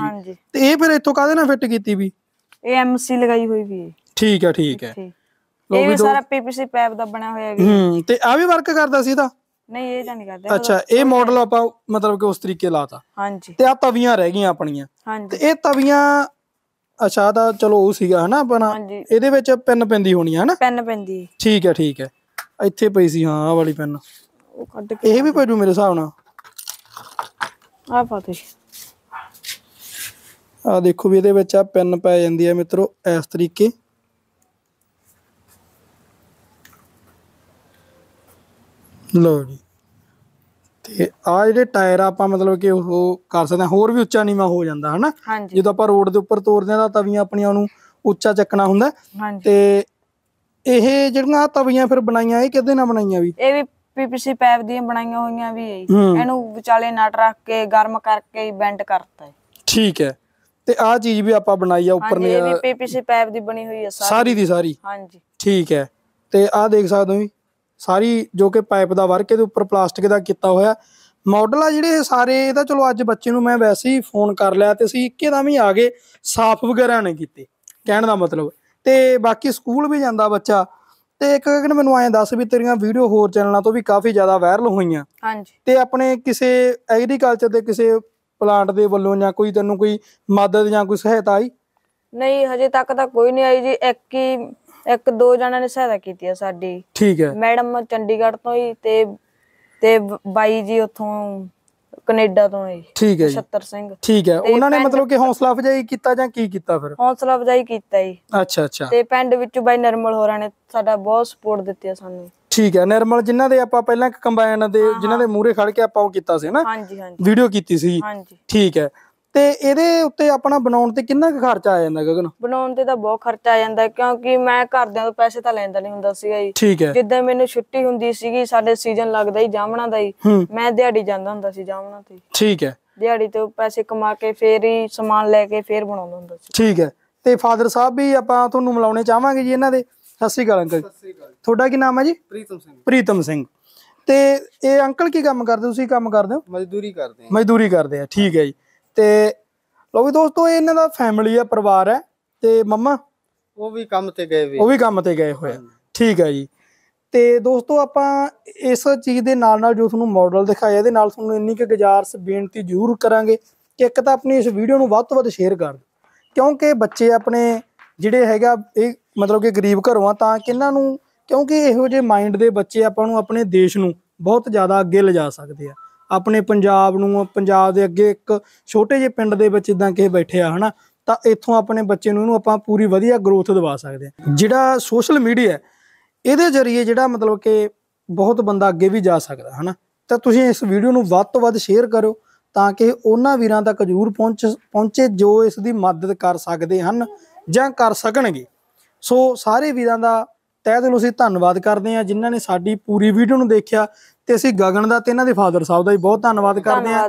ਤੇ ਇਹ ਫਿਰ ਇੱਥੋਂ ਕਾਹਦੇ ਨਾਲ ਫਿੱਟ ਕੀਤੀ ਵੀ ਇਹ ਐਮਸੀ ਲਗਾਈ ਹੋਈ ਵੀ ਹੈ ਠੀਕ ਹੈ ਠੀਕ ਹੈ ਇਹ ਵੀ ਸਾਰਾ ਪੀਪੀਸੀ ਪਾਈਪ ਦਾ ਬਣਿਆ ਹੋਇਆ ਹੈ ਹੂੰ ਤੇ ਆ ਵੀ ਵਰਕ ਕਰਦਾ ਸੀ ਇਹਦਾ ਨਹੀਂ ਇਹ ਤਾਂ ਨਹੀਂ ਕਰਦਾ ਅੱਛਾ ਇਹ ਮਾਡਲ ਆਪਾਂ ਮਤਲਬ ਕਿ ਉਸ ਤਰੀਕੇ ਲਾਤਾ ਹਾਂਜੀ ਤੇ ਆ ਤਵੀਆਂ ਰਹਿ ਗਈਆਂ ਆਪਣੀਆਂ ਤੇ ਇਹ ਤਵੀਆਂ ਅਛਾ ਦਾ ਚਲੋ ਉਹ ਸੀਗਾ ਹਨਾ ਆਪਣਾ ਇਹਦੇ ਵਿੱਚ ਪੈਨ ਪੈਂਦੀ ਹੋਣੀ ਹੈ ਹਨਾ ਪੈਨ ਪੈਂਦੀ ਠੀਕ ਹੈ ਠੀਕ ਹੈ ਇੱਥੇ ਪਈ ਸੀ ਹਾਂ ਆਹ ਵਾਲੀ ਪੈਨ ਉਹ ਕੱਢ ਕੇ ਇਹ ਵੀ ਪੈ ਜੂ ਮੇਰੇ ਹਿਸਾਬ ਨਾਲ ਆ ਪਾ ਆ ਦੇਖੋ ਵੀ ਇਹਦੇ ਵਿੱਚ ਆ ਪੈਨ ਪੈ ਜਾਂਦੀ ਹੈ ਮਿੱਤਰੋ ਇਸ ਤਰੀਕੇ ਲੋ ਜੀ ਤੇ ਆ ਜਿਹੜੇ ਟਾਇਰ ਆਪਾਂ ਮਤਲਬ ਕਿ ਉਹ ਕਰ ਸਕਦੇ ਹਾਂ ਹੋਰ ਵੀ ਉੱਚਾ ਨੀਵਾ ਹੋ ਜਾਂਦਾ ਹਨਾ ਜਦੋਂ ਆਪਾਂ ਰੋਡ ਦੇ ਉੱਪਰ ਤੋਰਦੇ ਆ ਤਾਂ ਤਵੀਆਂ ਆਪਣੀਆਂ ਨੂੰ ਉੱਚਾ ਚੱਕਣਾ ਹੁੰਦਾ ਤੇ ਇਹ ਜਿਹੜੀਆਂ ਤਵੀਆਂ ਫਿਰ ਬਣਾਈਆਂ ਇਹ ਕਿਹਦੇ ਨਾਲ ਬਣਾਈਆਂ ਵੀ ਇਹ ਵੀ ਪੀਪੀਸੀ ਪਾਈਪ ਦੀਆਂ ਬਣਾਈਆਂ ਹੋਈਆਂ ਵੀ ਇਹਨੂੰ ਵਿਚਾਲੇ ਨਟ ਰੱਖ ਕੇ ਗਰਮ ਕਰਕੇ ਹੀ ਬੈਂਡ ਕਰਤਾ ਹੈ ਠੀਕ ਹੈ ਤੇ ਆ ਚੀਜ਼ ਵੀ ਆਪਾਂ ਬਣਾਈ ਆ ਉੱਪਰ ਨੇ ਇਹ ਵੀ ਪੀਪੀਸੀ ਪਾਈਪ ਦੀ ਬਣੀ ਹੋਈ ਹੈ ਸਾਰੀ ਦੀ ਸਾਰੀ ਹਾਂਜੀ ਠੀਕ ਹੈ ਤੇ ਆ ਦੇਖ ਸਕਦੇ ਹੋ ਸਾਰੀ ਜੋ ਕਿ ਪਾਈਪ ਦਾ ਵਰਕ ਇਹਦੇ ਉੱਪਰ ਪਲਾਸਟਿਕ ਦਾ ਕੀਤਾ ਹੋਇਆ ਮਾਡਲ ਆ ਜਿਹੜੇ ਸਾਰੇ ਇਹ ਤਾਂ ਚਲੋ ਅੱਜ ਬੱਚੇ ਨੂੰ ਮੈਂ ਵੈਸੇ ਹੀ ਫੋਨ ਕਰ ਲਿਆ ਤੇ ਅਸੀਂ ਇੱਕੇ ਦਾ ਹੀ ਆ ਗਏ ਸਾਫ਼ ਵਗੈਰਾ ਨੇ ਕੀਤੇ ਕਹਿਣ ਦਾ ਮਤਲਬ ਤੇ ਬਾਕੀ ਸਕੂਲ ਵੀ ਜਾਂਦਾ ਬੱਚਾ ਤੇ ਇੱਕ ਨੇ ਮੈਨੂੰ ਐਂ ਦੱਸ ਵੀ ਤੇਰੀਆਂ ਵੀਡੀਓ ਹੋਰ ਚੈਨਲਾਂ ਤੋਂ ਵੀ ਕਾਫੀ ਜ਼ਿਆਦਾ ਵਾਇਰਲ ਹੋਈਆਂ ਹਾਂਜੀ ਤੇ ਆਪਣੇ ਕਿਸੇ ਐਗਰੀਕਲਚਰ ਦੇ ਕਿਸੇ ਪਲਾਂਟ ਦੇ ਵੱਲੋਂ ਜਾਂ ਕੋਈ ਤੈਨੂੰ ਕੋਈ ਮਦਦ ਜਾਂ ਕੋਈ ਸਹਾਇਤਾ ਆਈ ਨਹੀਂ ਹਜੇ ਤੱਕ ਤਾਂ ਕੋਈ ਨਹੀਂ ਆਈ ਜੀ ਇੱਕ ਹੀ ਇੱਕ ਦੋ ਜਣਾਂ ਨੇ ਸਹਾਇਤਾ ਕੀਤੀ ਆ ਸਾਡੀ ਠੀਕ ਹੈ ਮੈਡਮ ਚੰਡੀਗੜ੍ਹ ਤੋਂ ਹੀ ਤੇ ਤੇ ਬਾਈ ਜੀ ਉੱਥੋਂ ਕੈਨੇਡਾ ਤੋਂ ਹੀ ਠੀਕ ਹੈ ਜੀ ਸਿੰਘ ਠੀਕ ਹੈ ਉਹਨਾਂ ਨੇ ਮਤਲਬ ਕਿ ਹੌਸਲਾ ਅਫਜਾਈ ਕੀਤਾ ਜਾਂ ਕੀ ਕੀਤਾ ਫਿਰ ਹੌਸਲਾ ਅਫਜਾਈ ਕੀਤਾ ਜੀ ਅੱਛਾ ਅੱਛਾ ਤੇ ਪਿੰਡ ਵਿੱਚ ਬਾਈ ਨਰਮਲ ਹੋਰਾਂ ਨੇ ਸਾਡਾ ਬਹੁਤ ਸਪੋਰਟ ਦਿੱਤੀ ਆ ਸਾਨੂੰ ਠੀਕ ਹੈ ਨਰਮਲ ਜਿਨ੍ਹਾਂ ਦੇ ਆਪਾਂ ਪਹਿਲਾਂ ਇੱਕ ਕੰਬਾਈਨ ਦੇ ਜਿਨ੍ਹਾਂ ਦੇ ਮੂਰੇ ਖੜ ਕੇ ਆਪਾਂ ਉਹ ਕੀਤਾ ਸੀ ਨਾ ਹਾਂਜੀ ਹਾਂਜੀ ਵੀਡੀਓ ਕੀਤੀ ਸੀ ਹਾਂਜੀ ਠੀਕ ਹੈ ਤੇ ਇਹਦੇ ਉੱਤੇ ਆਪਣਾ ਬਣਾਉਣ ਤੇ ਕਿੰਨਾ ਕੁ ਖਰਚਾ ਆ ਜਾਂਦਾ ਗਗਨ ਬਣਾਉਣ ਤੇ ਤਾਂ ਬਹੁਤ ਖਰਚਾ ਆ ਜਾਂਦਾ ਕਿਉਂਕਿ ਮੈਂ ਘਰਦਿਆਂ ਤੋਂ ਪੈਸੇ ਤਾਂ ਲੈਂਦਾ ਨਹੀਂ ਹੁੰਦਾ ਸੀਗਾ ਜੀ ਜਿੱਦਾਂ ਮੈਨੂੰ ਛੁੱਟੀ ਹੁੰਦੀ ਸੀਗੀ ਸਾਡੇ ਸੀਜ਼ਨ ਲੱਗਦਾ ਹੀ ਜਾਮਣਾ ਦਾ ਹੀ ਮੈਂ ਦਿਹਾੜੀ ਜਾਂਦਾ ਹੁੰਦਾ ਸੀ ਜਾਮਣਾ ਤੇ ਠੀਕ ਹੈ ਦਿਹਾੜੀ ਤੋਂ ਪੈਸੇ ਕਮਾ ਕੇ ਫੇਰ ਹੀ ਸਮਾਨ ਲੈ ਕੇ ਫੇਰ ਬਣਾਉਂਦਾ ਹੁੰਦਾ ਸੀ ਠੀਕ ਹੈ ਤੇ ਫਾਦਰ ਸਾਹਿਬ ਵੀ ਆਪਾਂ ਤੁਹਾਨੂੰ ਮਿਲਾਉਣੇ ਚਾਹਾਂਗੇ ਜੀ ਇਹਨਾਂ ਦੇ ਸਤਿ ਸ੍ਰੀ ਅਕਾਲ ਅੰਕਲ ਸਤਿ ਸ੍ਰੀ ਅਕਾਲ ਤੁਹਾਡਾ ਕੀ ਨਾਮ ਹੈ ਜੀ ਪ੍ਰੀਤਮ ਸਿੰਘ ਪ੍ਰੀਤਮ ਸਿੰਘ ਤੇ ਇਹ ਅੰਕਲ ਕੀ ਕੰਮ ਕਰਦੇ ਤੁਸੀਂ ਕੰਮ ਕਰਦੇ ਹੋ ਮਜ਼ਦੂਰੀ ਕਰਦੇ ਆ ਮਜ਼ਦੂਰੀ ਕਰਦੇ ਆ ਠੀਕ ਹੈ ਜੀ ਤੇ ਲੋ ਵੀ ਦੋਸਤੋ ਇਹ ਇਹਨਾਂ ਦਾ ਫੈਮਿਲੀ ਆ ਪਰਿਵਾਰ ਹੈ ਤੇ ਮੰਮਾ ਉਹ ਵੀ ਕੰਮ ਤੇ ਗਏ ਵੀ ਉਹ ਵੀ ਕੰਮ ਤੇ ਗਏ ਹੋਏ ਠੀਕ ਹੈ ਜੀ ਤੇ ਦੋਸਤੋ ਆਪਾਂ ਇਸ ਚੀਜ਼ ਦੇ ਨਾਲ ਨਾਲ ਜੋ ਤੁਹਾਨੂੰ ਮਾਡਲ ਦਿਖਾਇਆ ਇਹਦੇ ਨਾਲ ਤੁਹਾਨੂੰ ਇੰਨੀ ਕਿ ਗੁਜ਼ਾਰਸ ਬੇਨਤੀ ਜ਼ਰੂਰ ਕਰਾਂਗੇ ਕਿ ਇੱਕ ਤਾਂ ਆਪਣੀ ਇਸ ਵੀਡੀਓ ਨੂੰ ਵੱਧ ਤੋਂ ਵੱਧ ਸ਼ੇਅਰ ਕਰ ਦਿਓ ਕਿਉਂਕਿ ਬੱਚੇ ਆਪਣੇ ਜਿਹੜੇ ਹੈਗਾ ਇਹ ਮਤਲਬ ਕਿ ਗਰੀਬ ਘਰੋਂ ਆ ਤਾਂ ਕਿੰਨਾਂ ਨੂੰ ਕਿਉਂਕਿ ਇਹੋ ਜਿਹੇ ਮਾਈਂਡ ਦੇ ਬੱਚੇ ਆਪਾਂ ਨੂੰ ਆਪਣੇ ਦੇਸ਼ ਨੂੰ ਬਹੁਤ ਜ਼ਿਆਦਾ ਅੱਗੇ ਲਿਜਾ ਸਕਦੇ ਆ ਆਪਣੇ ਪੰਜਾਬ ਨੂੰ ਪੰਜਾਬ ਦੇ ਅੱਗੇ ਇੱਕ ਛੋਟੇ ਜਿਹੇ ਪਿੰਡ ਦੇ ਵਿੱਚ ਇਦਾਂ ਕਿਸੇ ਬੈਠੇ ਆ ਹਨਾ ਤਾਂ ਇੱਥੋਂ ਆਪਣੇ ਬੱਚੇ ਨੂੰ ਇਹਨੂੰ ਆਪਾਂ ਪੂਰੀ ਵਧੀਆ ਗਰੋਥ ਦਿਵਾ ਸਕਦੇ ਹਾਂ ਜਿਹੜਾ ਸੋਸ਼ਲ ਮੀਡੀਆ ਇਹਦੇ ਜ਼ਰੀਏ ਜਿਹੜਾ ਮਤਲਬ ਕਿ ਬਹੁਤ ਬੰਦਾ ਅੱਗੇ ਵੀ ਜਾ ਸਕਦਾ ਹਨਾ ਤਾਂ ਤੁਸੀਂ ਇਸ ਵੀਡੀਓ ਨੂੰ ਵੱਧ ਤੋਂ ਵੱਧ ਸ਼ੇਅਰ ਕਰੋ ਤਾਂ ਕਿ ਉਹਨਾਂ ਵੀਰਾਂ ਤੱਕ ਜ਼ਰੂਰ ਪਹੁੰਚ ਪਹੁੰਚੇ ਜੋ ਇਸ ਦੀ ਮਦਦ ਕਰ ਸਕਦੇ ਹਨ ਜਾਂ ਕਰ ਸਕਣਗੇ ਸੋ ਸਾਰੇ ਵੀਰਾਂ ਦਾ ਤਹਿ ਦਿਲ ਅਸੀਂ ਧੰਨਵਾਦ ਕਰਦੇ ਹਾਂ ਜਿਨ੍ਹਾਂ ਨੇ ਸਾਡੀ ਪੂਰੀ ਵੀਡੀਓ ਨੂੰ ਦੇਖਿਆ ਤੇ ਅਸੀਂ ਗਗਨ ਦਾ ਤੇ ਇਹਨਾਂ ਦੇ ਫਾਦਰ ਸਾਹਿਬ ਦਾ ਵੀ ਬਹੁਤ ਧੰਨਵਾਦ ਕਰਦੇ ਹਾਂ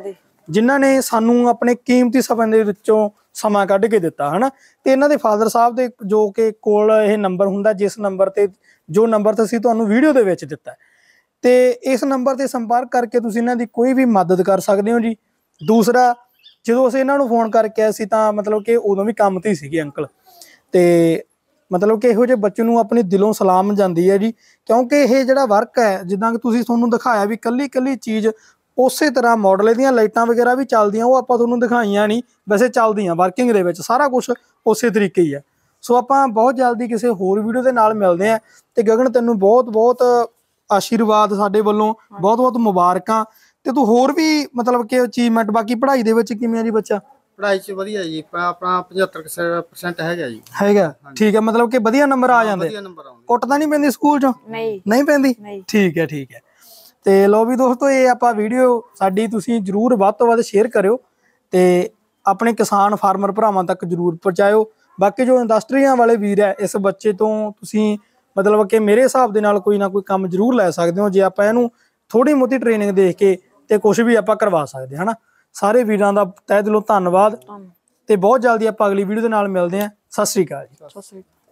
ਜਿਨ੍ਹਾਂ ਨੇ ਸਾਨੂੰ ਆਪਣੇ ਕੀਮਤੀ ਸਮੇਂ ਦੇ ਵਿੱਚੋਂ ਸਮਾਂ ਕੱਢ ਕੇ ਦਿੱਤਾ ਹਨਾ ਤੇ ਇਹਨਾਂ ਦੇ ਫਾਦਰ ਸਾਹਿਬ ਦੇ ਜੋ ਕਿ ਕੋਲ ਇਹ ਨੰਬਰ ਹੁੰਦਾ ਜਿਸ ਨੰਬਰ ਤੇ ਜੋ ਨੰਬਰ ਤੁਸੀਂ ਤੁਹਾਨੂੰ ਵੀਡੀਓ ਦੇ ਵਿੱਚ ਦਿੱਤਾ ਤੇ ਇਸ ਨੰਬਰ ਤੇ ਸੰਪਰਕ ਕਰਕੇ ਤੁਸੀਂ ਇਹਨਾਂ ਦੀ ਕੋਈ ਵੀ ਮਦਦ ਕਰ ਸਕਦੇ ਹੋ ਜੀ ਦੂਸਰਾ ਜਦੋਂ ਅਸੀਂ ਇਹਨਾਂ ਨੂੰ ਫੋਨ ਕਰਕੇ ਆਏ ਸੀ ਤਾਂ ਮਤਲਬ ਕਿ ਉਦੋਂ ਵੀ ਕੰਮ ਤੇ ਸੀਗੇ ਅੰਕਲ ਤੇ ਮਤਲਬ ਕਿ ਇਹੋ ਜਿਹੇ ਬੱਚੇ ਨੂੰ ਆਪਣੇ ਦਿਲੋਂ ਸਲਾਮ ਜਾਂਦੀ ਹੈ ਜੀ ਕਿਉਂਕਿ ਇਹ ਜਿਹੜਾ ਵਰਕ ਹੈ ਜਿੱਦਾਂ ਕਿ ਤੁਸੀਂ ਤੁਹਾਨੂੰ ਦਿਖਾਇਆ ਵੀ ਕੱਲੀ ਕੱਲੀ ਚੀਜ਼ ਉਸੇ ਤਰ੍ਹਾਂ ਮਾਡਲ ਦੀਆਂ ਲਾਈਟਾਂ ਵਗੈਰਾ ਵੀ ਚੱਲਦੀਆਂ ਉਹ ਆਪਾਂ ਤੁਹਾਨੂੰ ਦਿਖਾਈਆਂ ਨਹੀਂ ਵੈਸੇ ਚੱਲਦੀਆਂ ਵਰਕਿੰਗ ਦੇ ਵਿੱਚ ਸਾਰਾ ਕੁਝ ਉਸੇ ਤਰੀਕੇ ਹੀ ਹੈ ਸੋ ਆਪਾਂ ਬਹੁਤ ਜਲਦੀ ਕਿਸੇ ਹੋਰ ਵੀਡੀਓ ਦੇ ਨਾਲ ਮਿਲਦੇ ਆਂ ਤੇ ਗਗਨ ਤੈਨੂੰ ਬਹੁਤ ਬਹੁਤ ਆਸ਼ੀਰਵਾਦ ਸਾਡੇ ਵੱਲੋਂ ਬਹੁਤ ਬਹੁਤ ਮੁਬਾਰਕਾਂ ਤੇ ਤੂੰ ਹੋਰ ਵੀ ਮਤਲਬ ਕਿ ਅਚੀਵਮੈਂਟ ਬਾਕੀ ਪੜ੍ਹਾਈ ਦੇ ਵਿੱਚ ਕਿਵੇਂ ਆ ਜੀ ਬੱਚਾ ਪੜਾਈ ਚ ਵਧੀਆ ਜੀ ਆਪਣਾ 75% ਹੈਗਾ ਜੀ ਹੈਗਾ ਠੀਕ ਹੈ ਮਤਲਬ ਕਿ ਵਧੀਆ ਨੰਬਰ ਆ ਜਾਂਦੇ ਵਧੀਆ ਨੰਬਰ ਆਉਂਦੇ ਨਹੀਂ ਪੈਂਦੀ ਸਕੂਲ ਚ ਨਹੀਂ ਨਹੀਂ ਪੈਂਦੀ ਠੀਕ ਹੈ ਠੀਕ ਹੈ ਤੇ ਲੋ ਵੀ ਦੋਸਤੋ ਇਹ ਆਪਾਂ ਵੀਡੀਓ ਸਾਡੀ ਤੁਸੀਂ ਜਰੂਰ ਵੱਧ ਤੋਂ ਵੱਧ ਸ਼ੇਅਰ ਕਰਿਓ ਤੇ ਆਪਣੇ ਕਿਸਾਨ ਫਾਰਮਰ ਭਰਾਵਾਂ ਤੱਕ ਜਰੂਰ ਪਹੁੰਚਾਇਓ ਬਾਕੀ ਜੋ ਇੰਡਸਟਰੀਆਂ ਵਾਲੇ ਵੀਰ ਹੈ ਇਸ ਬੱਚੇ ਤੋਂ ਤੁਸੀਂ ਮਤਲਬ ਕਿ ਮੇਰੇ ਹਿਸਾਬ ਦੇ ਨਾਲ ਕੋਈ ਨਾ ਕੋਈ ਕੰਮ ਜ਼ਰੂਰ ਲੈ ਸਕਦੇ ਹੋ ਜੇ ਆਪਾਂ ਇਹਨੂੰ ਥੋੜੀ ਮੋਤੀ ਟ੍ਰੇਨਿੰਗ ਦੇਖ ਕੇ ਤੇ ਕੁਝ ਵੀ ਆਪਾਂ ਕਰਵਾ ਸਕਦੇ ਹਾਂ ਹਨਾ ਸਾਰੇ ਵੀਰਾਂ ਦਾ ਤਹਿ ਦਿਲੋਂ ਧੰਨਵਾਦ ਤੇ ਬਹੁਤ ਜਲਦੀ ਆਪਾਂ ਅਗਲੀ ਵੀਡੀਓ ਦੇ ਨਾਲ ਮਿਲਦੇ ਆਂ ਸਤਿ ਸ੍ਰੀ ਅਕਾਲ ਜੀ ਸਤਿ ਸ੍ਰੀ ਅਕਾਲ